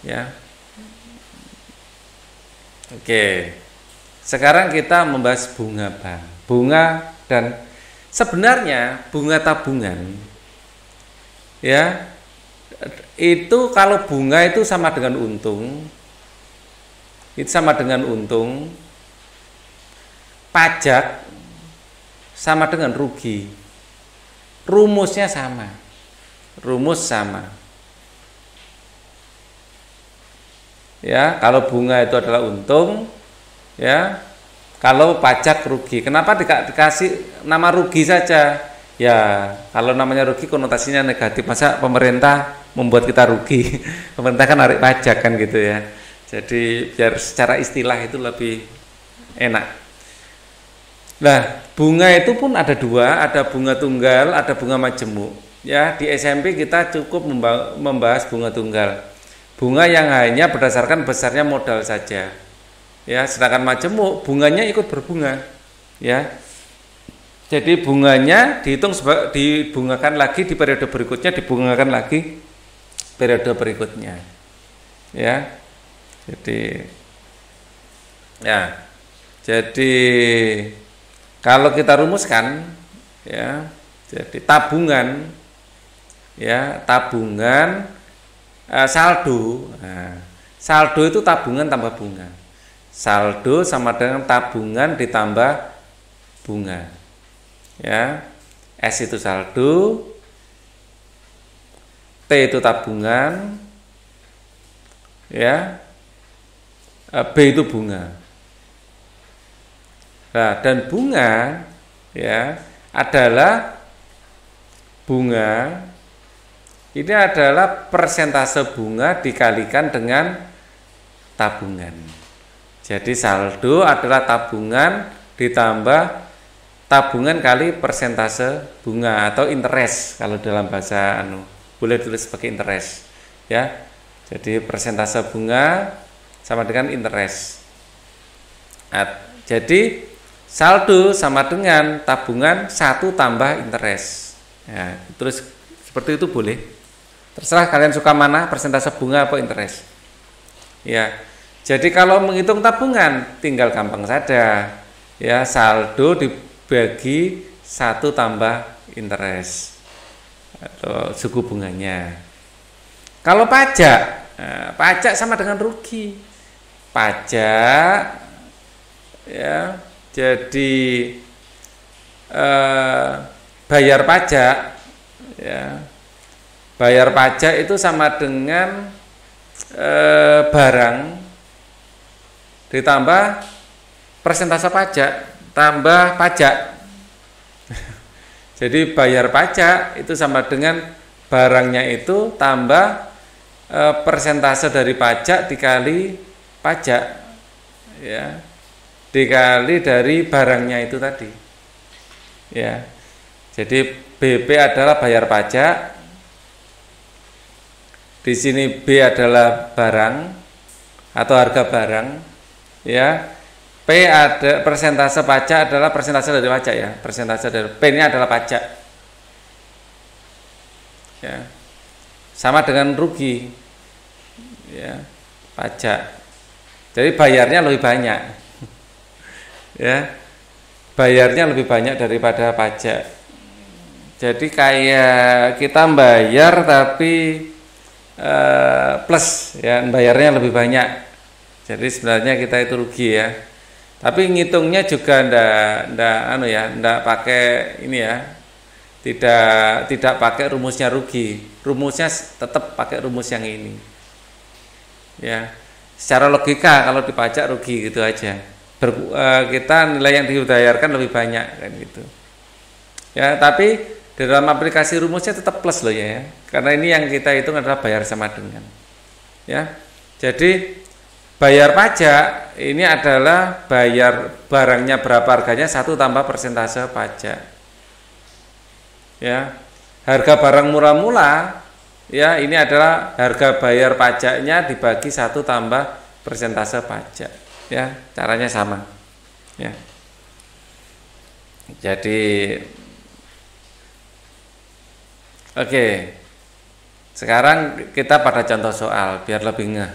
Ya. Oke. Sekarang kita membahas bunga bank. Bunga dan sebenarnya bunga tabungan ya itu kalau bunga itu sama dengan untung itu sama dengan untung pajak sama dengan rugi rumusnya sama rumus sama ya kalau bunga itu adalah untung ya kalau pajak rugi kenapa di, dikasih nama rugi saja ya kalau namanya rugi konotasinya negatif masa pemerintah membuat kita rugi pemerintah kan narik pajak kan gitu ya jadi biar secara istilah itu lebih enak nah bunga itu pun ada dua ada bunga tunggal ada bunga majemuk ya di SMP kita cukup membahas bunga tunggal bunga yang hanya berdasarkan besarnya modal saja ya sedangkan majemuk bunganya ikut berbunga ya jadi bunganya dihitung dibungakan lagi di periode berikutnya dibungakan lagi periode berikutnya ya jadi ya jadi kalau kita rumuskan ya jadi tabungan ya tabungan Eh, saldo nah, saldo itu tabungan tambah bunga saldo sama dengan tabungan ditambah bunga ya S itu saldo T itu tabungan ya eh, B itu bunga nah dan bunga ya adalah bunga ini adalah persentase bunga dikalikan dengan tabungan. Jadi saldo adalah tabungan ditambah tabungan kali persentase bunga atau interest kalau dalam bahasa anu boleh tulis sebagai interest ya. Jadi persentase bunga sama dengan interest. jadi saldo sama dengan tabungan satu tambah interest. Ya, terus seperti itu boleh. Terserah kalian suka mana, persentase bunga apa interest. Ya. Jadi kalau menghitung tabungan tinggal gampang saja. Ya, saldo dibagi satu tambah interest atau suku bunganya. Kalau pajak, nah, pajak sama dengan rugi. Pajak ya, jadi eh, bayar pajak ya Bayar pajak itu sama dengan e, barang ditambah persentase pajak tambah pajak. Jadi bayar pajak itu sama dengan barangnya itu tambah e, persentase dari pajak dikali pajak ya dikali dari barangnya itu tadi. Ya. Jadi BP adalah bayar pajak di sini B adalah barang atau harga barang, ya. P ada persentase pajak adalah persentase dari pajak ya. Persentase dari P ini adalah pajak. Ya. Sama dengan rugi. Ya. Pajak. Jadi bayarnya lebih banyak. ya. Bayarnya lebih banyak daripada pajak. Jadi kayak kita bayar tapi Eh, plus ya bayarnya lebih banyak jadi sebenarnya kita itu rugi ya tapi ngitungnya juga ndak ndak anu ya ndak pakai ini ya tidak tidak pakai rumusnya rugi rumusnya tetap pakai rumus yang ini ya secara logika kalau dipajak rugi gitu aja Ber, uh, eh, kita nilai yang dibayarkan lebih banyak kan gitu ya tapi di dalam aplikasi rumusnya tetap plus loh ya, ya. Karena ini yang kita hitung adalah bayar sama dengan. Ya. Jadi bayar pajak ini adalah bayar barangnya berapa harganya satu tambah persentase pajak. Ya. Harga barang murah mula ya ini adalah harga bayar pajaknya dibagi satu tambah persentase pajak. Ya, caranya sama. Ya. Jadi Oke. Sekarang kita pada contoh soal biar lebih ngeh.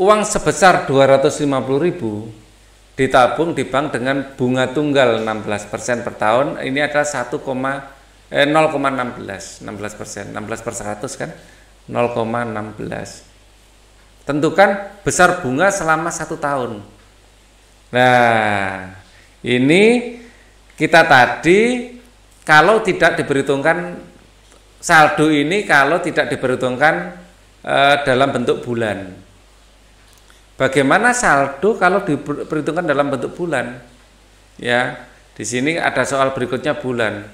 Uang sebesar 250.000 ditabung di bank dengan bunga tunggal 16% per tahun. Ini adalah 1, eh, 0,16 16%. 16 per 100 kan 0,16. Tentukan besar bunga selama satu tahun. Nah, ini kita tadi kalau tidak diperhitungkan saldo ini kalau tidak diperhitungkan eh, dalam bentuk bulan. Bagaimana saldo kalau diperhitungkan dalam bentuk bulan? Ya, di sini ada soal berikutnya bulan.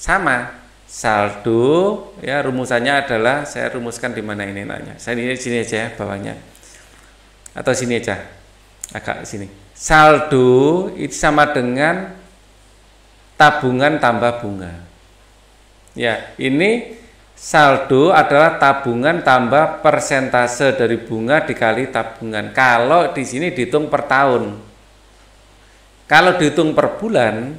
Sama saldo ya rumusannya adalah saya rumuskan di mana ini nanya. Saya ini sini aja ya bawahnya. Atau sini aja. Agak sini. Saldo itu sama dengan tabungan tambah bunga. Ya, ini saldo adalah tabungan tambah persentase dari bunga dikali tabungan. Kalau di sini dihitung per tahun. Kalau dihitung per bulan,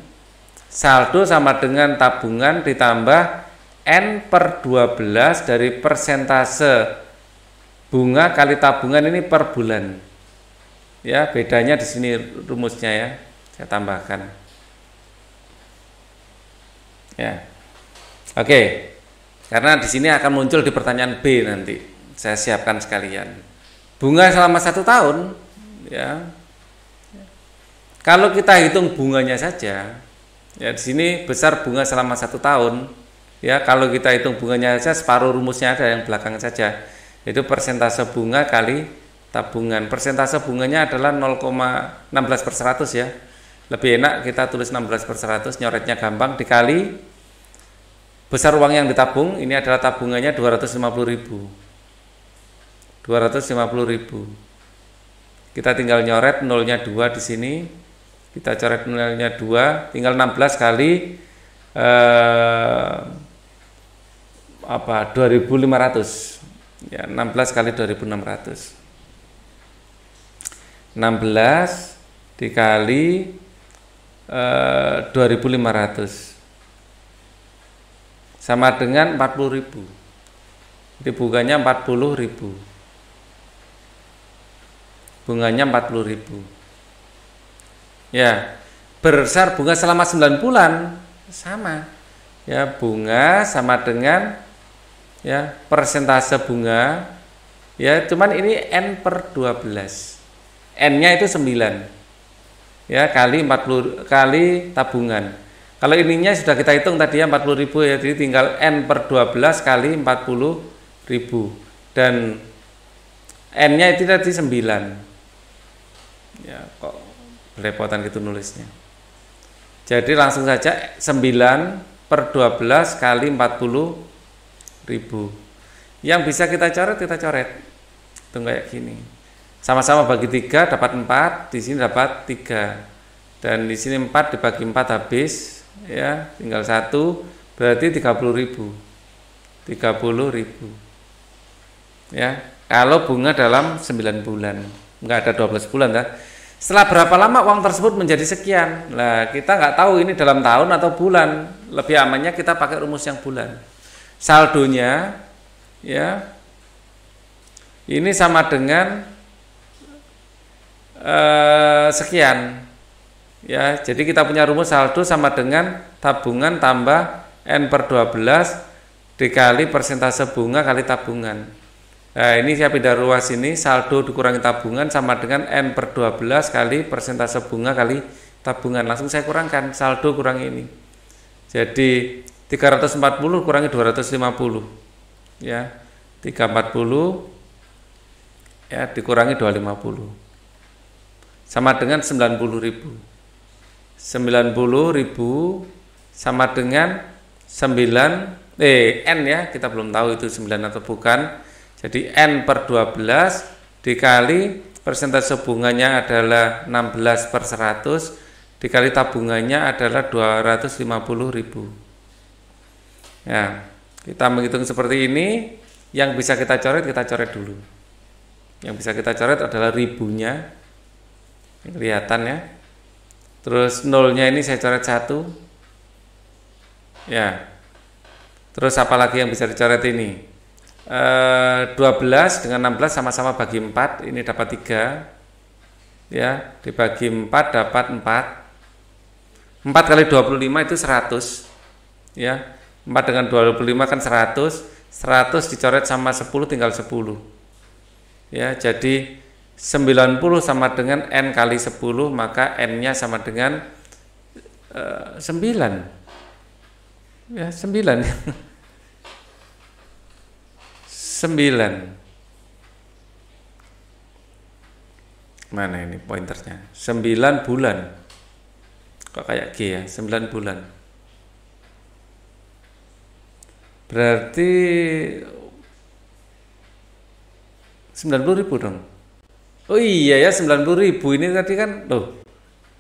saldo sama dengan tabungan ditambah N per 12 dari persentase bunga kali tabungan ini per bulan. Ya, bedanya di sini rumusnya ya. Saya tambahkan. Ya. Oke, karena di sini akan muncul di pertanyaan B nanti. Saya siapkan sekalian. Bunga selama satu tahun, ya. Kalau kita hitung bunganya saja, ya di sini besar bunga selama satu tahun. Ya, kalau kita hitung bunganya saja, separuh rumusnya ada yang belakang saja. Itu persentase bunga kali tabungan. Persentase bunganya adalah 0,16 per 100 ya. Lebih enak kita tulis 16 per 100, nyoretnya gampang, dikali Besar uang yang ditabung ini adalah tabungannya 250 ribu 250 ribu Kita tinggal nyoret nolnya dua di sini Kita coret nolnya dua Tinggal 16 kali eh, apa 2500 ya 16 kali 2600 16 dikali eh, 2500 sama dengan 40 ribu Jadi bunganya 40 ribu bunganya 40 ribu ya besar bunga selama 9 bulan sama ya bunga sama dengan ya persentase bunga ya cuman ini n per 12 n nya itu 9 ya kali 40 kali tabungan kalau ininya sudah kita hitung tadi ya 40 ribu ya, jadi tinggal N per 12 kali 40 ribu. Dan N-nya itu tadi 9. Ya, kok belepotan gitu nulisnya. Jadi langsung saja 9 per 12 kali 40 ribu. Yang bisa kita coret, kita coret. Itu kayak gini. Sama-sama bagi 3 dapat 4, di sini dapat 3. Dan di sini 4 dibagi 4 habis, ya tinggal satu berarti puluh ribu puluh ribu ya kalau bunga dalam sembilan bulan nggak ada dua belas bulan ya setelah berapa lama uang tersebut menjadi sekian lah kita nggak tahu ini dalam tahun atau bulan lebih amannya kita pakai rumus yang bulan saldonya ya ini sama dengan eh, sekian Ya, jadi kita punya rumus saldo sama dengan tabungan tambah N per 12 dikali persentase bunga kali tabungan. Nah, ini saya pindah ruas ini, saldo dikurangi tabungan sama dengan N per 12 kali persentase bunga kali tabungan. Langsung saya kurangkan, saldo kurang ini. Jadi 340 kurangi 250. Ya, 340 ya dikurangi 250 sama dengan 90.000. 90 ribu sama dengan 9 eh N ya kita belum tahu itu 9 atau bukan jadi N per 12 dikali persentase bunganya adalah 16 per 100 dikali tabungannya adalah 250 ribu ya kita menghitung seperti ini yang bisa kita coret kita coret dulu yang bisa kita coret adalah ribunya kelihatan ya Terus nolnya ini saya coret satu. Ya. Terus apalagi yang bisa dicoret ini? E, eh, 12 dengan 16 sama-sama bagi 4, ini dapat 3. Ya, dibagi 4 dapat 4. 4 kali 25 itu 100. Ya. 4 dengan 25 kan 100. 100 dicoret sama 10 tinggal 10. Ya, jadi 90 sama dengan N kali 10 maka N-nya sama dengan uh, eh, 9 ya 9 9 mana ini pointernya 9 bulan kok kayak G ya 9 bulan berarti 90 ribu dong Oh iya ya 90 ribu ini tadi kan loh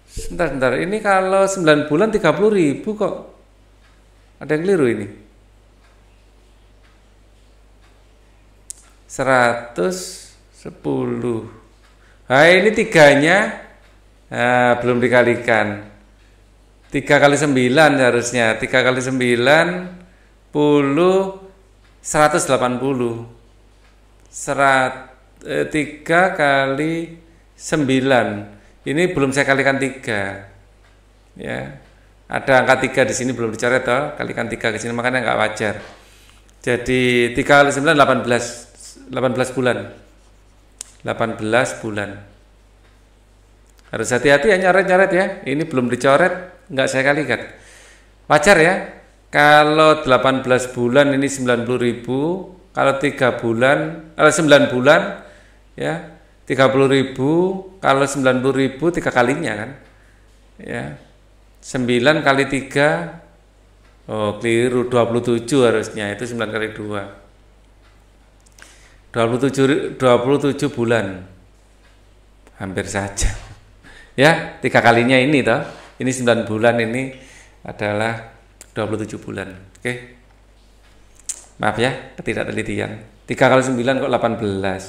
sebentar sebentar ini kalau 9 bulan 30 ribu kok ada yang keliru ini 110 Nah ini tiganya nah, belum dikalikan 3 kali 9 harusnya 3 kali 9 10 180 100 3 eh, kali 9. Ini belum saya kalikan 3. Ya. Ada angka 3 di sini belum dicoret toh, kalikan 3 ke sini makanya nggak wajar. Jadi 3 kali 9 18 18 bulan. 18 bulan. Harus hati-hati ya nyoret-nyoret ya. Ini belum dicoret, nggak saya kalikan. Wajar ya. Kalau 18 bulan ini 90.000 kalau 3 bulan, eh, 9 bulan ya tiga puluh ribu kalau sembilan puluh ribu tiga kalinya kan ya sembilan kali tiga oh keliru tujuh harusnya itu sembilan kali dua dua puluh tujuh dua puluh tujuh bulan hampir saja ya tiga kalinya ini toh ini sembilan bulan ini adalah dua puluh tujuh bulan oke okay? maaf ya ketidaktelitian tiga kali sembilan kok delapan belas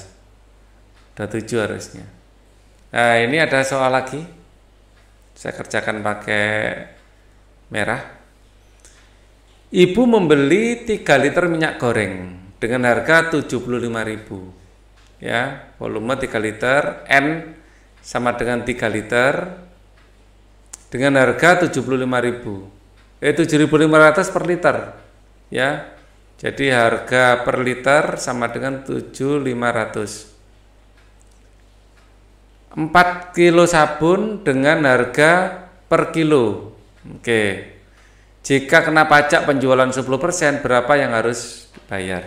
tujuh harusnya. Nah, ini ada soal lagi. Saya kerjakan pakai merah. Ibu membeli 3 liter minyak goreng dengan harga 75.000. Ya, volume 3 liter N sama dengan 3 liter dengan harga 75.000. Eh 7.500 per liter. Ya. Jadi harga per liter sama dengan 7.500. 4 kilo sabun dengan harga per kilo. Oke. Jika kena pajak penjualan 10% berapa yang harus bayar.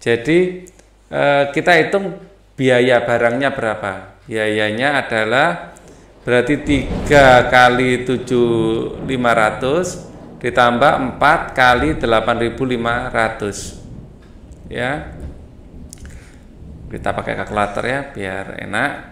Jadi eh, kita hitung biaya barangnya berapa. Biayanya adalah berarti 3 kali 7500 ditambah 4 kali 8500. Ya. Kita pakai kalkulator ya biar enak.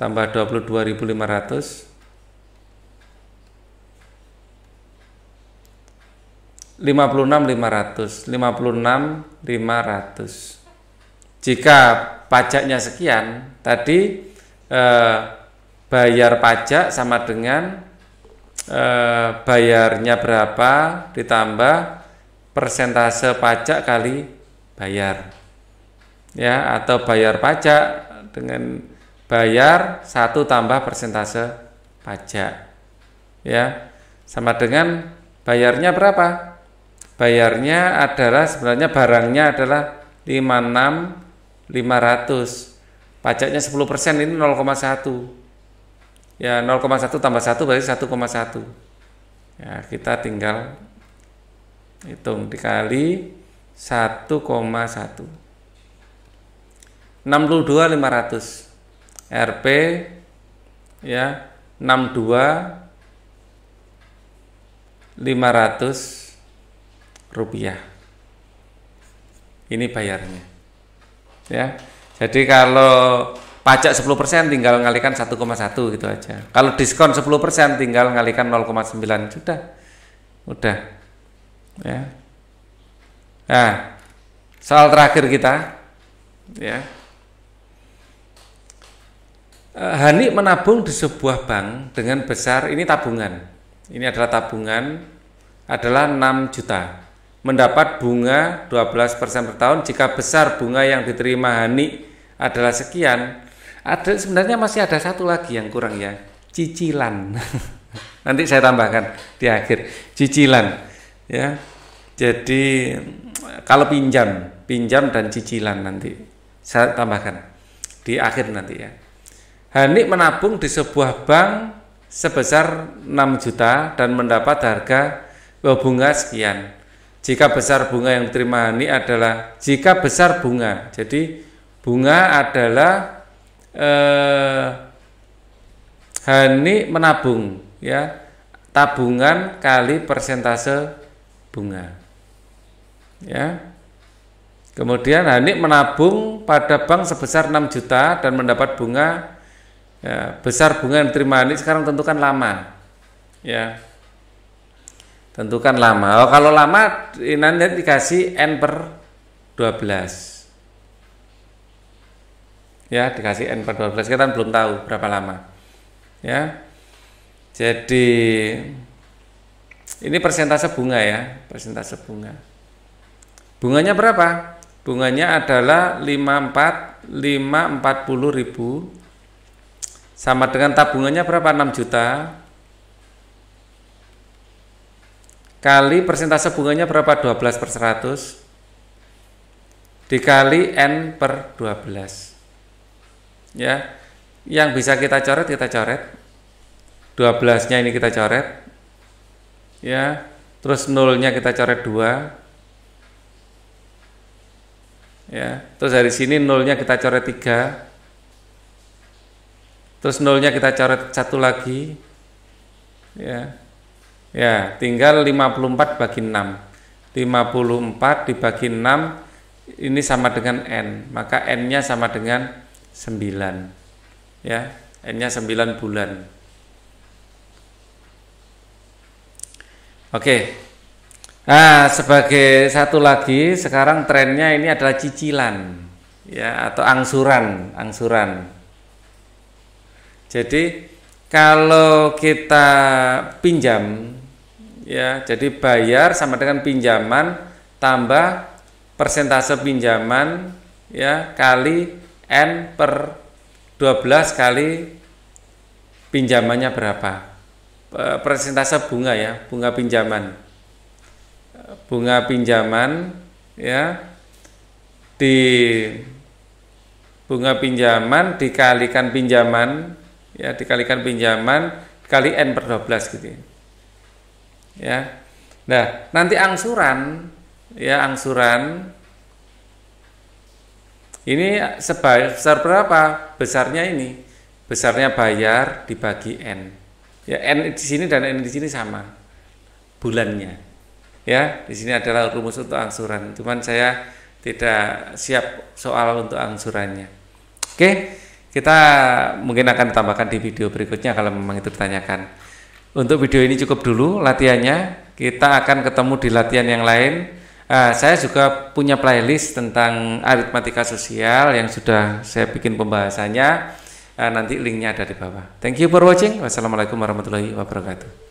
tambah 22.500 56.500 56.500 jika pajaknya sekian tadi eh, bayar pajak sama dengan eh, bayarnya berapa ditambah persentase pajak kali bayar ya atau bayar pajak dengan bayar satu tambah persentase pajak. Ya. Sama dengan bayarnya berapa? Bayarnya adalah sebenarnya barangnya adalah 56 500. Pajaknya 10% ini 0,1. Ya, 0,1 tambah 1 berarti 1,1. Ya, kita tinggal hitung dikali 1,1. 62500 RP ya 62 500 rupiah ini bayarnya ya jadi kalau pajak 10% tinggal ngalikan 1,1 gitu aja kalau diskon 10% tinggal ngalikan 0,9 sudah udah ya nah soal terakhir kita ya Eh, hani menabung di sebuah bank dengan besar ini tabungan. Ini adalah tabungan adalah 6 juta. Mendapat bunga 12% per tahun jika besar bunga yang diterima Hani adalah sekian. Ada sebenarnya masih ada satu lagi yang kurang ya, cicilan. Nanti saya tambahkan di akhir cicilan ya. Jadi kalau pinjam, pinjam dan cicilan nanti saya tambahkan di akhir nanti ya. Hanik menabung di sebuah bank sebesar 6 juta dan mendapat harga bunga sekian. Jika besar bunga yang diterima Hani adalah jika besar bunga. Jadi bunga adalah eh, Hani menabung ya tabungan kali persentase bunga. Ya. Kemudian Hani menabung pada bank sebesar 6 juta dan mendapat bunga ya, besar bunga yang diterima ini sekarang tentukan lama ya tentukan lama oh, kalau lama nanti dikasih n per 12 ya dikasih n per 12 kita kan belum tahu berapa lama ya jadi ini persentase bunga ya persentase bunga bunganya berapa bunganya adalah 54 540 ribu sama dengan tabungannya berapa? 6 juta. Kali persentase bunganya berapa? 12 per 100. Dikali N per 12. Ya, yang bisa kita coret, kita coret. 12-nya ini kita coret. Ya, terus nolnya kita coret 2 ya terus dari sini nolnya kita coret 3 Terus nolnya kita coret satu lagi. Ya. Ya, tinggal 54 bagi 6. 54 dibagi 6 ini sama dengan N. Maka N-nya sama dengan 9. Ya, N-nya 9 bulan. Oke. Nah, sebagai satu lagi, sekarang trennya ini adalah cicilan ya atau angsuran, angsuran. Jadi kalau kita pinjam ya, jadi bayar sama dengan pinjaman tambah persentase pinjaman ya kali n per 12 kali pinjamannya berapa? E, persentase bunga ya, bunga pinjaman. Bunga pinjaman ya di bunga pinjaman dikalikan pinjaman ya dikalikan pinjaman kali n per 12 gitu ya. ya nah nanti angsuran ya angsuran ini sebesar berapa besarnya ini besarnya bayar dibagi n ya n di sini dan n di sini sama bulannya ya di sini adalah rumus untuk angsuran cuman saya tidak siap soal untuk angsurannya oke okay? Kita mungkin akan tambahkan di video berikutnya kalau memang itu ditanyakan. Untuk video ini cukup dulu latihannya. Kita akan ketemu di latihan yang lain. Uh, saya juga punya playlist tentang aritmatika sosial yang sudah saya bikin pembahasannya. Uh, nanti linknya ada di bawah. Thank you for watching. Wassalamualaikum warahmatullahi wabarakatuh.